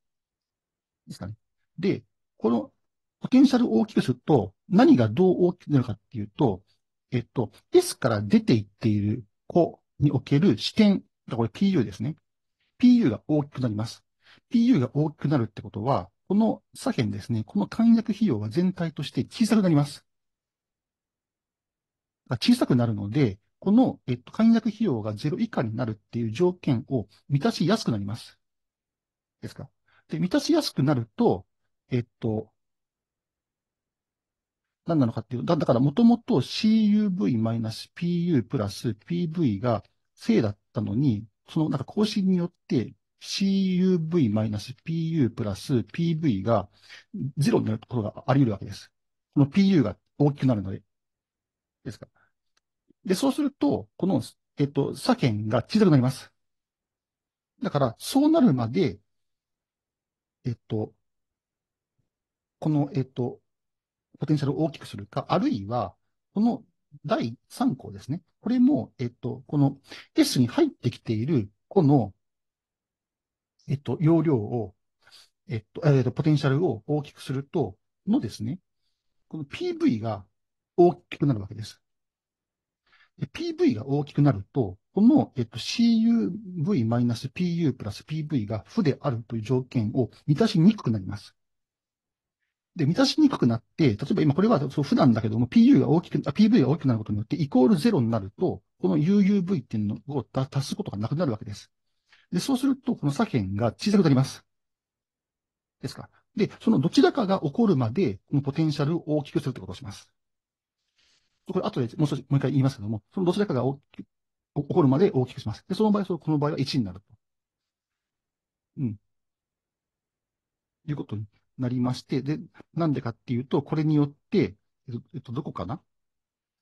ですかね。で、このポテンシャルを大きくすると、何がどう大きくなるかっていうと、えっと、S から出ていっている子における視点これ PU ですね。PU が大きくなります。PU が大きくなるってことは、この左辺ですね、この簡約費用は全体として小さくなります。小さくなるので、この、えっと、簡約費用が0以下になるっていう条件を満たしやすくなります。ですか。で、満たしやすくなると、えっと、何なのかっていう、だだからもともと CUV-PU プラス PV がいだったのに、そのなんか更新によって cuv-pu プラス pv が0になることがあり得るわけです。この pu が大きくなるので。ですか。で、そうすると、この、えっと、左辺が小さくなります。だから、そうなるまで、えっと、この、えっと、ポテンシャルを大きくするか、あるいは、この第3項ですね。これも、えっと、この S に入ってきているこの、えっと、容量を、えっと、えっと、ポテンシャルを大きくすると、のですね、この PV が大きくなるわけです。で PV が大きくなると、この、えっと、CUV-PU プラス PV が負であるという条件を満たしにくくなります。で、満たしにくくなって、例えば今これはそう普段だけども PU が大きく、PV が大きくなることによってイコールゼロになると、この UUV っていうのを足すことがなくなるわけです。で、そうすると、この左辺が小さくなります。ですか。で、そのどちらかが起こるまで、このポテンシャルを大きくするってことをします。これ後でもう一回言いますけども、そのどちらかが大きく、起こるまで大きくします。で、その場合、この場合は1になると。うん。いうことになりまして、で、なんでかっていうと、これによって、えっと、どこかな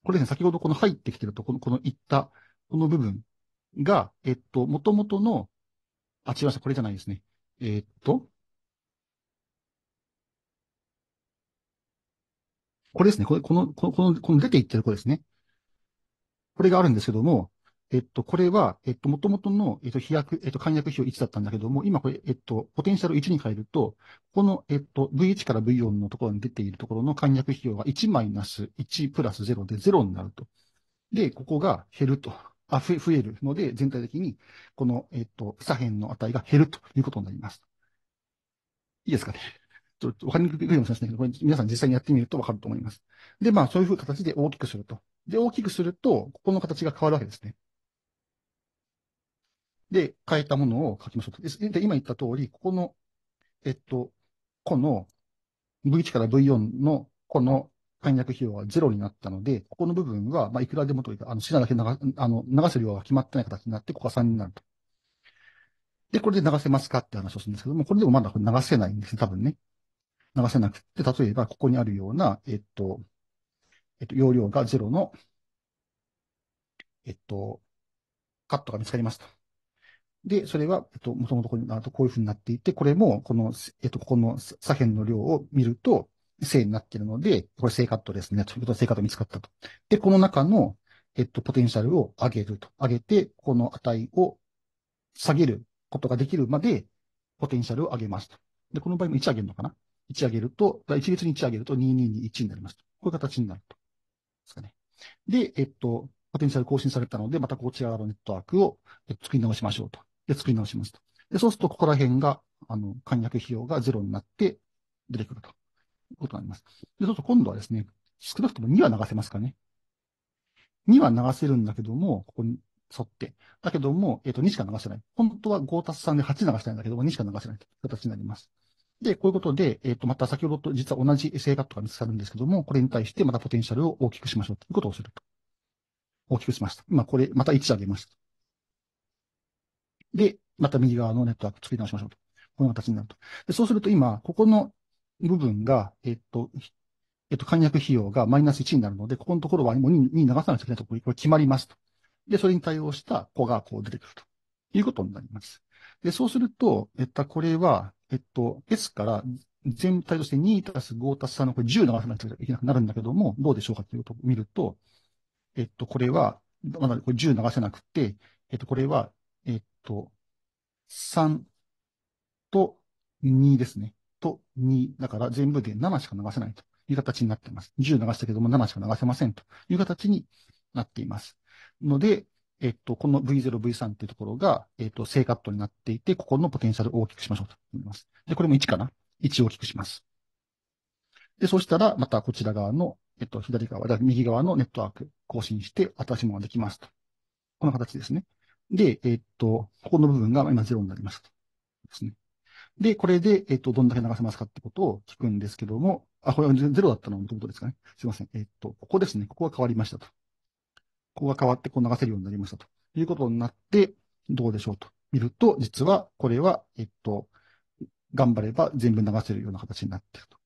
これね、先ほどこの入ってきてると、この、この言った、この部分が、えっと、もともとの、あ、違いました。これじゃないですね。えっと、これですね。これ、この、この、この出ていってる子ですね。これがあるんですけども、えっと、これは、えっと、もともとの、えっと、飛躍、えっと、簡約費用1だったんだけども、今これ、えっと、ポテンシャル1に変えると、この、えっと、V1 から V4 のところに出ているところの簡約費用が1マイナス1プラス0で0になると。で、ここが減ると。あ、増えるので、全体的に、この、えっと、左辺の値が減るということになります。いいですかね。<laughs> ちょっとわかりにくいかもしれませんけど、これ皆さん実際にやってみるとわかると思います。で、まあ、そういう形で大きくすると。で、大きくすると、ここの形が変わるわけですね。で、変えたものを書きましょうで、今言った通り、ここの、えっと、この V1 から V4 のこの簡略費用はゼロになったので、ここの部分は、まあ、いくらでもというか、あの、シだけ流あの流す量が決まってない形になって、ここが3になると。で、これで流せますかって話をするんですけども、これでもまだ流せないんですね、多分ね。流せなくて、例えば、ここにあるような、えっと、えっと、容量がゼロの、えっと、カットが見つかりました。で、それは、えっと、元々こうとこういうふうになっていて、これも、この、えっと、ここの左辺の量を見ると、正になっているので、これ正カットですね。ということは正カット見つかったと。で、この中の、えっと、ポテンシャルを上げると。上げて、この値を下げることができるまで、ポテンシャルを上げますと。で、この場合も1上げるのかな ?1 上げると、一列に1上げると2221になりますと。こういう形になると。ですかね。で、えっと、ポテンシャル更新されたので、またこちら側のネットワークを作り直しましょうと。で、作り直しますと。で、そうすると、ここら辺が、あの、簡約費用がゼロになって出てくるということになります。で、そうすると今度はですね、少なくとも2は流せますかね。2は流せるんだけども、ここに沿って。だけども、えっ、ー、と、2しか流せない。本当は5足す3で8流したいんだけども、2しか流せないという形になります。で、こういうことで、えっ、ー、と、また先ほどと実は同じ性格とか見つかるんですけども、これに対してまたポテンシャルを大きくしましょうということをすると。大きくしました。今これ、また1上げました。で、また右側のネットワーク作り直しましょうと。この形になると。でそうすると今、ここの部分が、えっと、えっと、簡約費用がマイナス1になるので、ここのところはもう 2, 2に流さなきゃいけないところ、これ決まりますと。で、それに対応した子がこう出てくるということになります。で、そうすると、えっと、これは、えっと、S から全体として2たす5たす3のこれ10流さなきゃいけなくなるんだけども、どうでしょうかということを見ると、えっと、これは、まだこれ10流せなくて、えっと、これはと、3と2ですね。と2。だから全部で7しか流せないという形になっています。10流したけども7しか流せませんという形になっています。ので、えっと、この V0、V3 っていうところが、えっと、正カットになっていて、ここのポテンシャルを大きくしましょうと思います。で、これも1かな ?1 を大きくします。で、そうしたら、またこちら側の、えっと、左側、右側のネットワーク更新して、新しいものができますと。この形ですね。で、えっと、ここの部分が今0になりましたと。ですね。で、これで、えっと、どんだけ流せますかってことを聞くんですけども、あ、これは0だったのはもともとですかね。すいません。えっと、ここですね。ここが変わりましたと。ここが変わって、こう流せるようになりましたと。いうことになって、どうでしょうと。見ると、実は、これは、えっと、頑張れば全部流せるような形になっていると。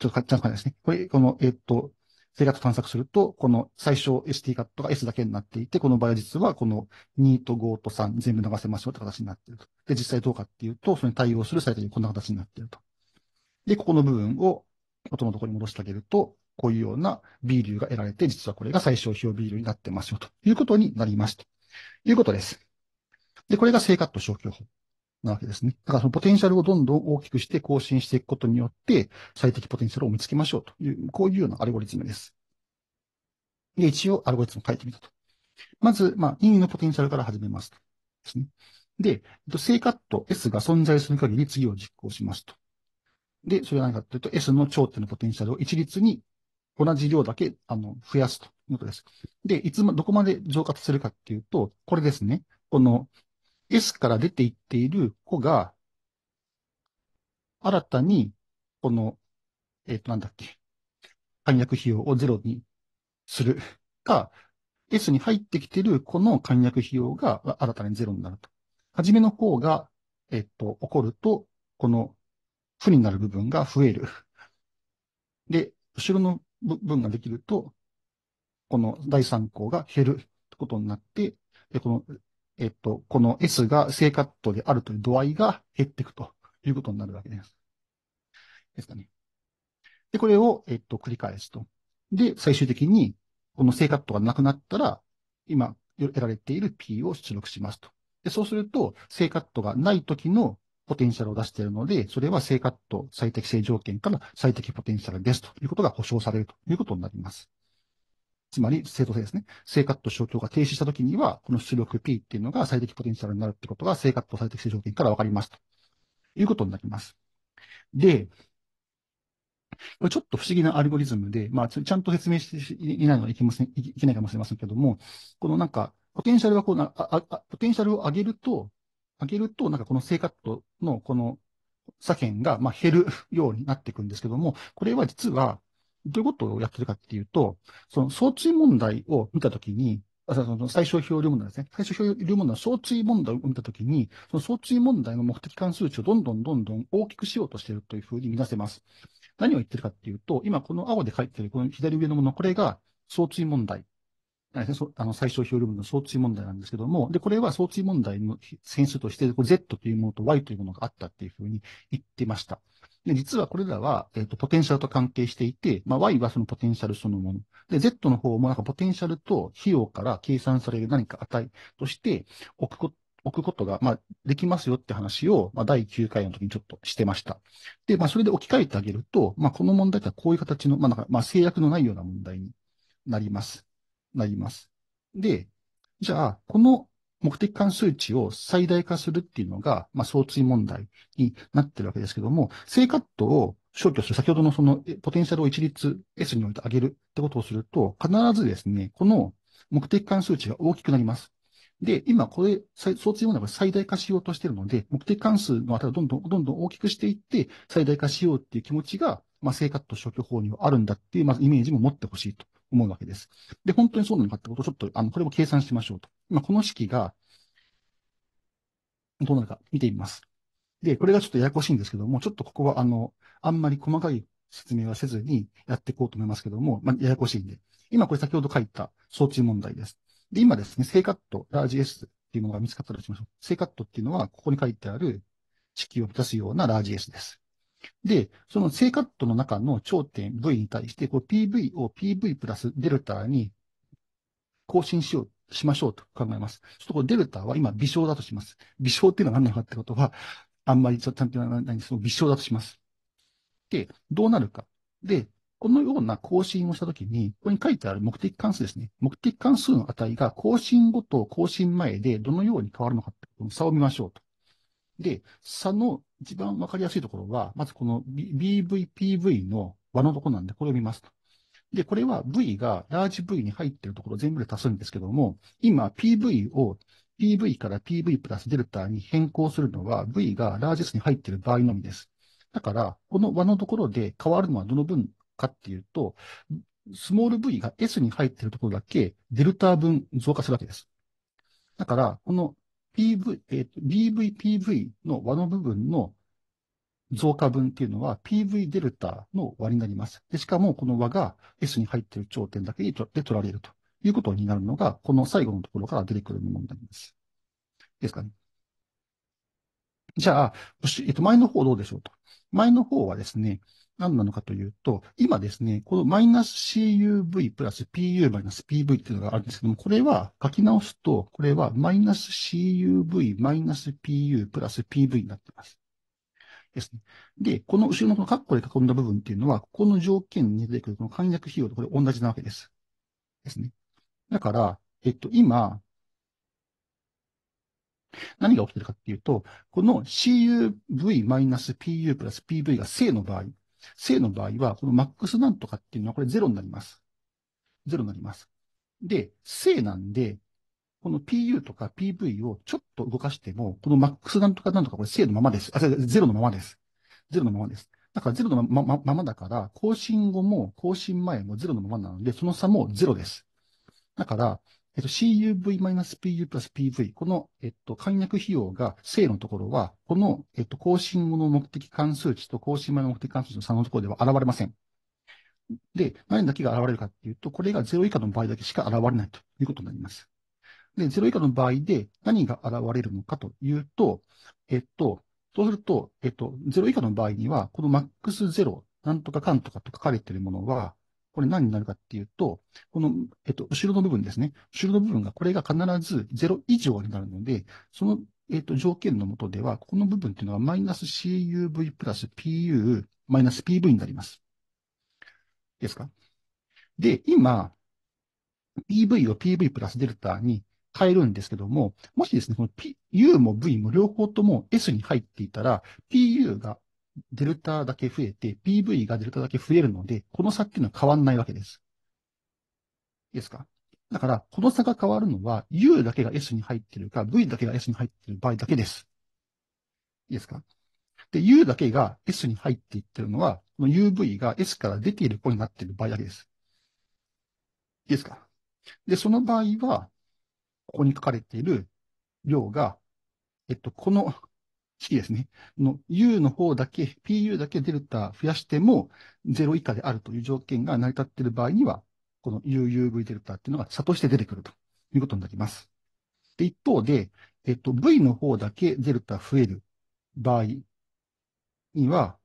ちょっと、か、ちゃんと考えですね。これ、この、えっと、生活探索すると、この最小 ST カットが S だけになっていて、この場合は実はこの2と5と3全部流せますよって形になっていると。で、実際どうかっていうと、それに対応する最トにこんな形になっていると。で、ここの部分を元のところに戻してあげると、こういうような B 流が得られて、実はこれが最小費用 B 流になってますよということになりますということです。で、これが正カット消去法なわけですね。だからそのポテンシャルをどんどん大きくして更新していくことによって、最適ポテンシャルを見つけましょうという、こういうようなアルゴリズムです。で、一応アルゴリズムを書いてみたと。まず、まあ、任意のポテンシャルから始めますと。ですね。で、正カット S が存在する限り次を実行しますと。で、それは何かというと S の頂点のポテンシャルを一律に同じ量だけ、あの、増やすということです。で、いつも、どこまで増加するかっていうと、これですね。この S から出ていっている子が、新たに、この、えっ、ー、と、なんだっけ、簡約費用をゼロにするか、S に入ってきているこの簡約費用が新たにゼロになると。初めの方が、えっ、ー、と、起こると、この負になる部分が増える。で、後ろの部分ができると、この第3項が減るってことになって、でこのえっと、この S が正カットであるという度合いが減っていくということになるわけです。ですかね。で、これを、えっと、繰り返すと。で、最終的に、この正カットがなくなったら、今、得られている P を出力しますと。で、そうすると、正カットがない時のポテンシャルを出しているので、それは正カット最適性条件から最適ポテンシャルですということが保証されるということになります。つまり正当性ですね。正カット消去が停止したときには、この出力 P っていうのが最適ポテンシャルになるってことが正カット最適性条件から分かりますということになります。で、これちょっと不思議なアルゴリズムで、まあ、ちゃんと説明していないのはいけません、いけないかもしれませんけども、このなんか、ポテンシャルはこうな、ああポテンシャルを上げると、上げると、なんかこの正カットのこの左辺がま減るようになっていくんですけども、これは実は、どういうことをやってるかっていうと、その相対問題を見たときに、その最小漂流問題ですね。最小漂流問題の相対問題を見たときに、その相対問題の目的関数値をどんどんどんどん大きくしようとしているというふうに見なせます。何を言ってるかっていうと、今この青で書いてるこの左上のもの、これが相対問題。あの最小漂流分の相対問題なんですけども、で、これは相対問題の変数として、Z というものと Y というものがあったっていうふうに言ってました。で、実はこれらは、えっ、ー、と、ポテンシャルと関係していて、まあ、Y はそのポテンシャルそのもの。で、Z の方もなんかポテンシャルと費用から計算される何か値として置くこと、置くことが、まあ、できますよって話を、まあ、第9回の時にちょっとしてました。で、まあ、それで置き換えてあげると、まあ、この問題ってこういう形の、まあ、なんか、まあ、制約のないような問題になります。なります。で、じゃあ、この目的関数値を最大化するっていうのが、まあ、相対問題になってるわけですけども、正カットを消去する、先ほどのそのポテンシャルを一律 S において上げるってことをすると、必ずですね、この目的関数値が大きくなります。で、今これ、相対問題は最大化しようとしてるので、目的関数の値をどんどんどんどん大きくしていって、最大化しようっていう気持ちが、まあ、正カット消去法にはあるんだっていう、まずイメージも持ってほしいと思うわけです。で、本当にそうなのかってことをちょっと、あの、これを計算しましょうと。まこの式が、どうなるか見てみます。で、これがちょっとややこしいんですけども、ちょっとここは、あの、あんまり細かい説明はせずにやっていこうと思いますけども、まあ、ややこしいんで。今、これ先ほど書いた装置問題です。で、今ですね、正カット、ラージ S っていうのが見つかったらしましょう。正カットっていうのは、ここに書いてある式を満たすようなラージ S です。で、その正カットの中の頂点 V に対して、こう PV を PV プラスデルタに更新しよう、しましょうと考えます。ちょっとこうデルタは今微小だとします。微小っていうのは何なのかってことは、あんまりちちゃんと言わないんですけど、微小だとします。で、どうなるか。で、このような更新をしたときに、ここに書いてある目的関数ですね。目的関数の値が更新後と更新前でどのように変わるのかってことの差を見ましょうと。で、差の一番わかりやすいところは、まずこの BVPV の和のとこなんで、これを見ますと。で、これは V がラージ V に入っているところ全部で足すんですけども、今 PV を PV から PV プラスデルタに変更するのは V がラージ S に入っている場合のみです。だから、この和のところで変わるのはどの分かっていうと、スモール V が S に入っているところだけデルタ分増加するわけです。だから、この PV、えっ、と、BVPV の和の部分の増加分っていうのは PV デルタの和になります。で、しかもこの和が S に入っている頂点だけで取られるということになるのが、この最後のところから出てくるものになります。ですかね。じゃあ、えっと、前の方どうでしょうと。前の方はですね、何なのかというと、今ですね、このマイナス CUV プラス PU マイナス PV っていうのがあるんですけども、これは書き直すと、これはマイナス CUV マイナス PU プラス PV になってます。ですね。で、この後ろのこのカッコで囲んだ部分っていうのは、ここの条件に出てくるこの簡略費用とこれ同じなわけです。ですね。だから、えっと、今、何が起きてるかっていうと、この CUV-PU プラス PV が正の場合、正の場合は、このマックスなんとかっていうのはこれゼロになります。ゼロになります。で、正なんで、この PU とか PV をちょっと動かしても、このマックスなんとかなんとかこれ正のままです。あ、ゼロのままです。ゼロのままです。だからゼロのままままだから、更新後も更新前もゼロのままなので、その差もゼロです。だから、えっと、cuv-pu+pv、この、えっと、簡約費用が正のところは、この、えっと、更新後の目的関数値と更新前の目的関数値の差のところでは現れません。で、何だけが現れるかっていうと、これが0以下の場合だけしか現れないということになります。で、0以下の場合で何が現れるのかというと、えっと、そうすると、えっと、0以下の場合には、この MAX0、なんとかかんとかと書かれているものは、これ何になるかっていうと、この、えっと、後ろの部分ですね。後ろの部分が、これが必ず0以上になるので、その、えっと、条件のもとでは、ここの部分っていうのは、マイナス CUV プラス PU マイナス PV になります。ですかで、今、PV を PV プラスデルタに変えるんですけども、もしですね、この P、U も V も両方とも S に入っていたら、PU がデルタだけ増えて、PV がデルタだけ増えるので、この差っていうのは変わんないわけです。いいですかだから、この差が変わるのは、U だけが S に入ってるか、V だけが S に入ってる場合だけです。いいですかで、U だけが S に入っていってるのは、この UV が S から出ている子になっている場合だけです。いいですかで、その場合は、ここに書かれている量が、えっと、この式ですね。の U の方だけ、PU だけデルタ増やしても0以下であるという条件が成り立っている場合には、この UUV デルタっていうのが差として出てくるということになります。で、一方で、えっと、V の方だけデルタ増える場合には、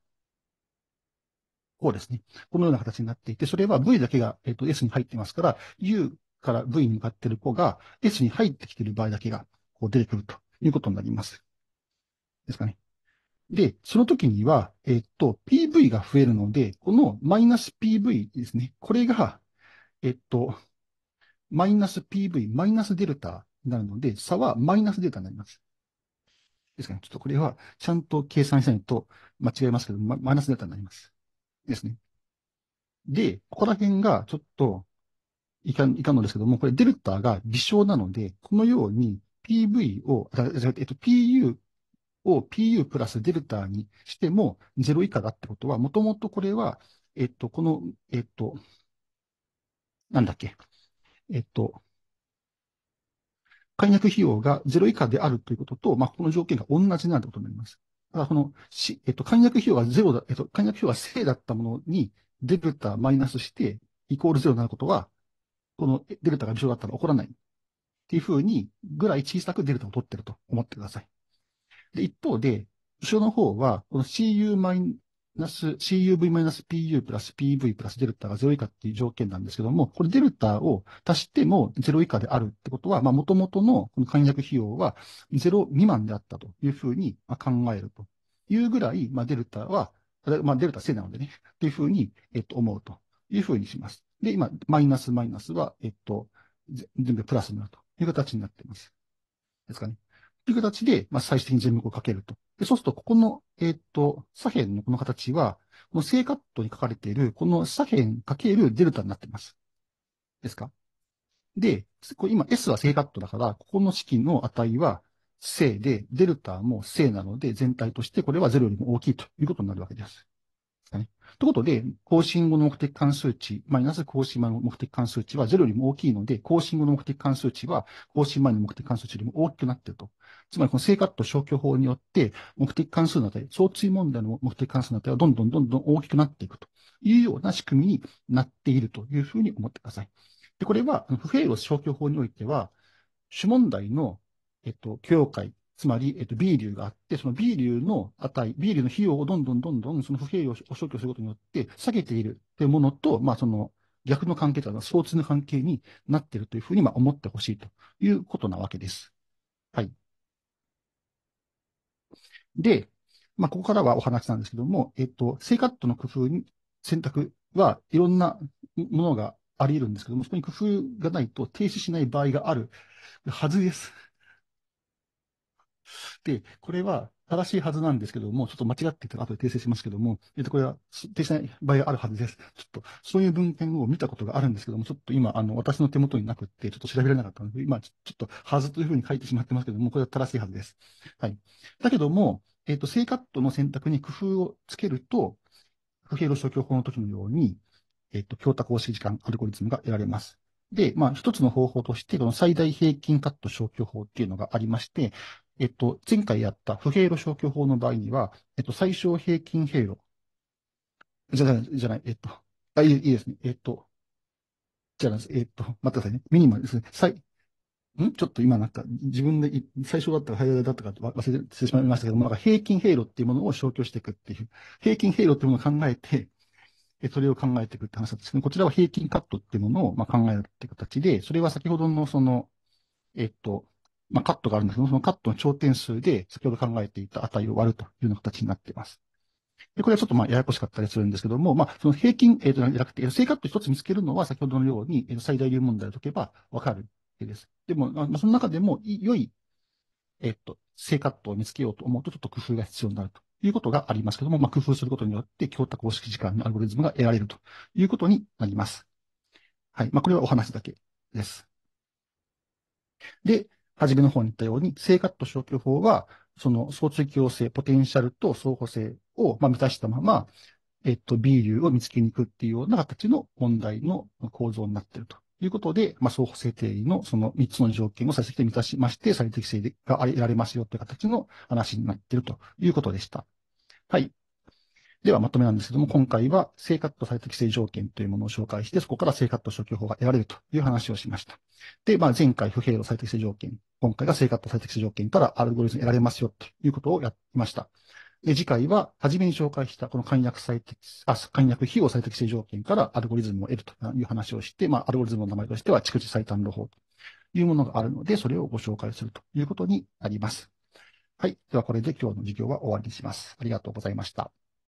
こうですね。このような形になっていて、それは V だけが、えっと、S に入ってますから、U から V に向かっている子が S に入ってきている場合だけがこう出てくるということになります。ですかね。で、その時には、えっと、PV が増えるので、このマイナス PV ですね。これが、えっと、マイナス PV、マイナスデルタになるので、差はマイナスデルタになります。ですかね。ちょっとこれは、ちゃんと計算しないと間違えますけど、マイナスデルタになります。ですね。で、ここら辺がちょっといかん、いかんのですけども、これデルタが微小なので、このように PV を、えっと、PU を PU プラスデルタにしても0以下だってことは、もともとこれは、えっと、この、えっと、なんだっけ、えっと、解約費用が0以下であるということと、まあ、この条件が同じなんてことになります。だから、この、し、えっと、解約費用が0だ、えっと、解約費用が正だったものに、デルタマイナスして、イコール0になることは、このデルタが微小だったら起こらない。っていうふうに、ぐらい小さくデルタを取ってると思ってください。で、一方で、後ろの方は、この CU マイナス、CUV マイナス PU プラス PV プラスデルタが0以下っていう条件なんですけども、これデルタを足しても0以下であるってことは、まあ、元々のこの簡約費用は0未満であったというふうに考えるというぐらい、まあ、デルタは、まあ、デルタ正なのでね、っていうふうに、えっと、思うというふうにします。で、今、マイナスマイナスは、えっと、全部プラスになるという形になっています。ですかね。っていう形で、まあ、最終的に全部をかけると。で、そうすると、ここの、えっ、ー、と、左辺のこの形は、この正カットに書かれている、この左辺かけるデルタになっています。ですかで、今 S は正カットだから、ここの式の値は正で、デルタも正なので、全体としてこれは0よりも大きいということになるわけです。かね。ということで、更新後の目的関数値、マイナス更新前の目的関数値は0よりも大きいので、更新後の目的関数値は更新前の目的関数値よりも大きくなっていると。つまり、この正カと消去法によって、目的関数の値、相対問題の目的関数の値はどんどんどんどん大きくなっていくというような仕組みになっているというふうに思ってください。で、これは、不平を消去法においては、主問題の、えっと、境界、つまり、えっと、B 流があって、その B 流の値、B 流の費用をどんどんどんどんその不平を消去することによって下げているというものと、まあ、その逆の関係というのは相通の関係になっているというふうにまあ思ってほしいということなわけです。はい。で、まあ、ここからはお話なんですけども、えっと、カ活との工夫に選択はいろんなものがあり得るんですけども、そこに工夫がないと停止しない場合があるはずです。で、これは正しいはずなんですけども、ちょっと間違ってたら後で訂正しますけども、えっと、これは訂正ない場合があるはずです。ちょっと、そういう文献を見たことがあるんですけども、ちょっと今、あの、私の手元になくって、ちょっと調べられなかったので、今、ちょっと、はずというふうに書いてしまってますけども、これは正しいはずです。はい。だけども、えっと、正カットの選択に工夫をつけると、不平路消去法の時のように、えっと、強多公式時間アルゴリズムが得られます。で、まあ、一つの方法として、この最大平均カット消去法っていうのがありまして、えっと、前回やった不平路消去法の場合には、えっと、最小平均平路。じゃない、じゃない、えっと、あ、いいいいですね。えっと、じゃないです。えっと、待ってくださいね。ミニマルですね。最、んちょっと今なんか、自分で、最初だったか最いだったか忘れてしまいましたけども、なんか平均平路っていうものを消去していくっていう、平均平路っていうものを考えて、それを考えていくって話なんですけど、こちらは平均カットっていうものをまあ考えるって形で、それは先ほどのその、えっと、まあ、カットがあるんですけど、そのカットの頂点数で、先ほど考えていた値を割るというような形になっています。で、これはちょっとまあ、ややこしかったりするんですけども、まあ、その平均、えっ、ー、と、じゃなくて、正カット一つ見つけるのは、先ほどのように、えー、最大流問題を解けばわかるです。でも、まあ、その中でも、良い、えっ、ー、と、正カットを見つけようと思うと、ちょっと工夫が必要になるということがありますけども、まあ、工夫することによって、強多公式時間のアルゴリズムが得られるということになります。はい。まあ、これはお話だけです。で、初めの方に言ったように、生活と消去法は、その相追強制、ポテンシャルと相補性を、まあ、満たしたまま、えっと、B 流を見つけに行くっていうような形の問題の構造になっているということで、まあ、相補性定理のその3つの条件を最適で満たしまして、最適性が得られますよという形の話になっているということでした。はい。ではまとめなんですけども、今回は正確と最適性条件というものを紹介して、そこから正ッと初去法が得られるという話をしました。で、まあ、前回不平等最適性条件、今回が正確と最適性条件からアルゴリズム得られますよということをやっていました。で、次回は、初めに紹介したこの簡約最適、あ、簡約費用最適性条件からアルゴリズムを得るという話をして、まあ、アルゴリズムの名前としては、蓄積最短の法というものがあるので、それをご紹介するということになります。はい。では、これで今日の授業は終わりにします。ありがとうございました。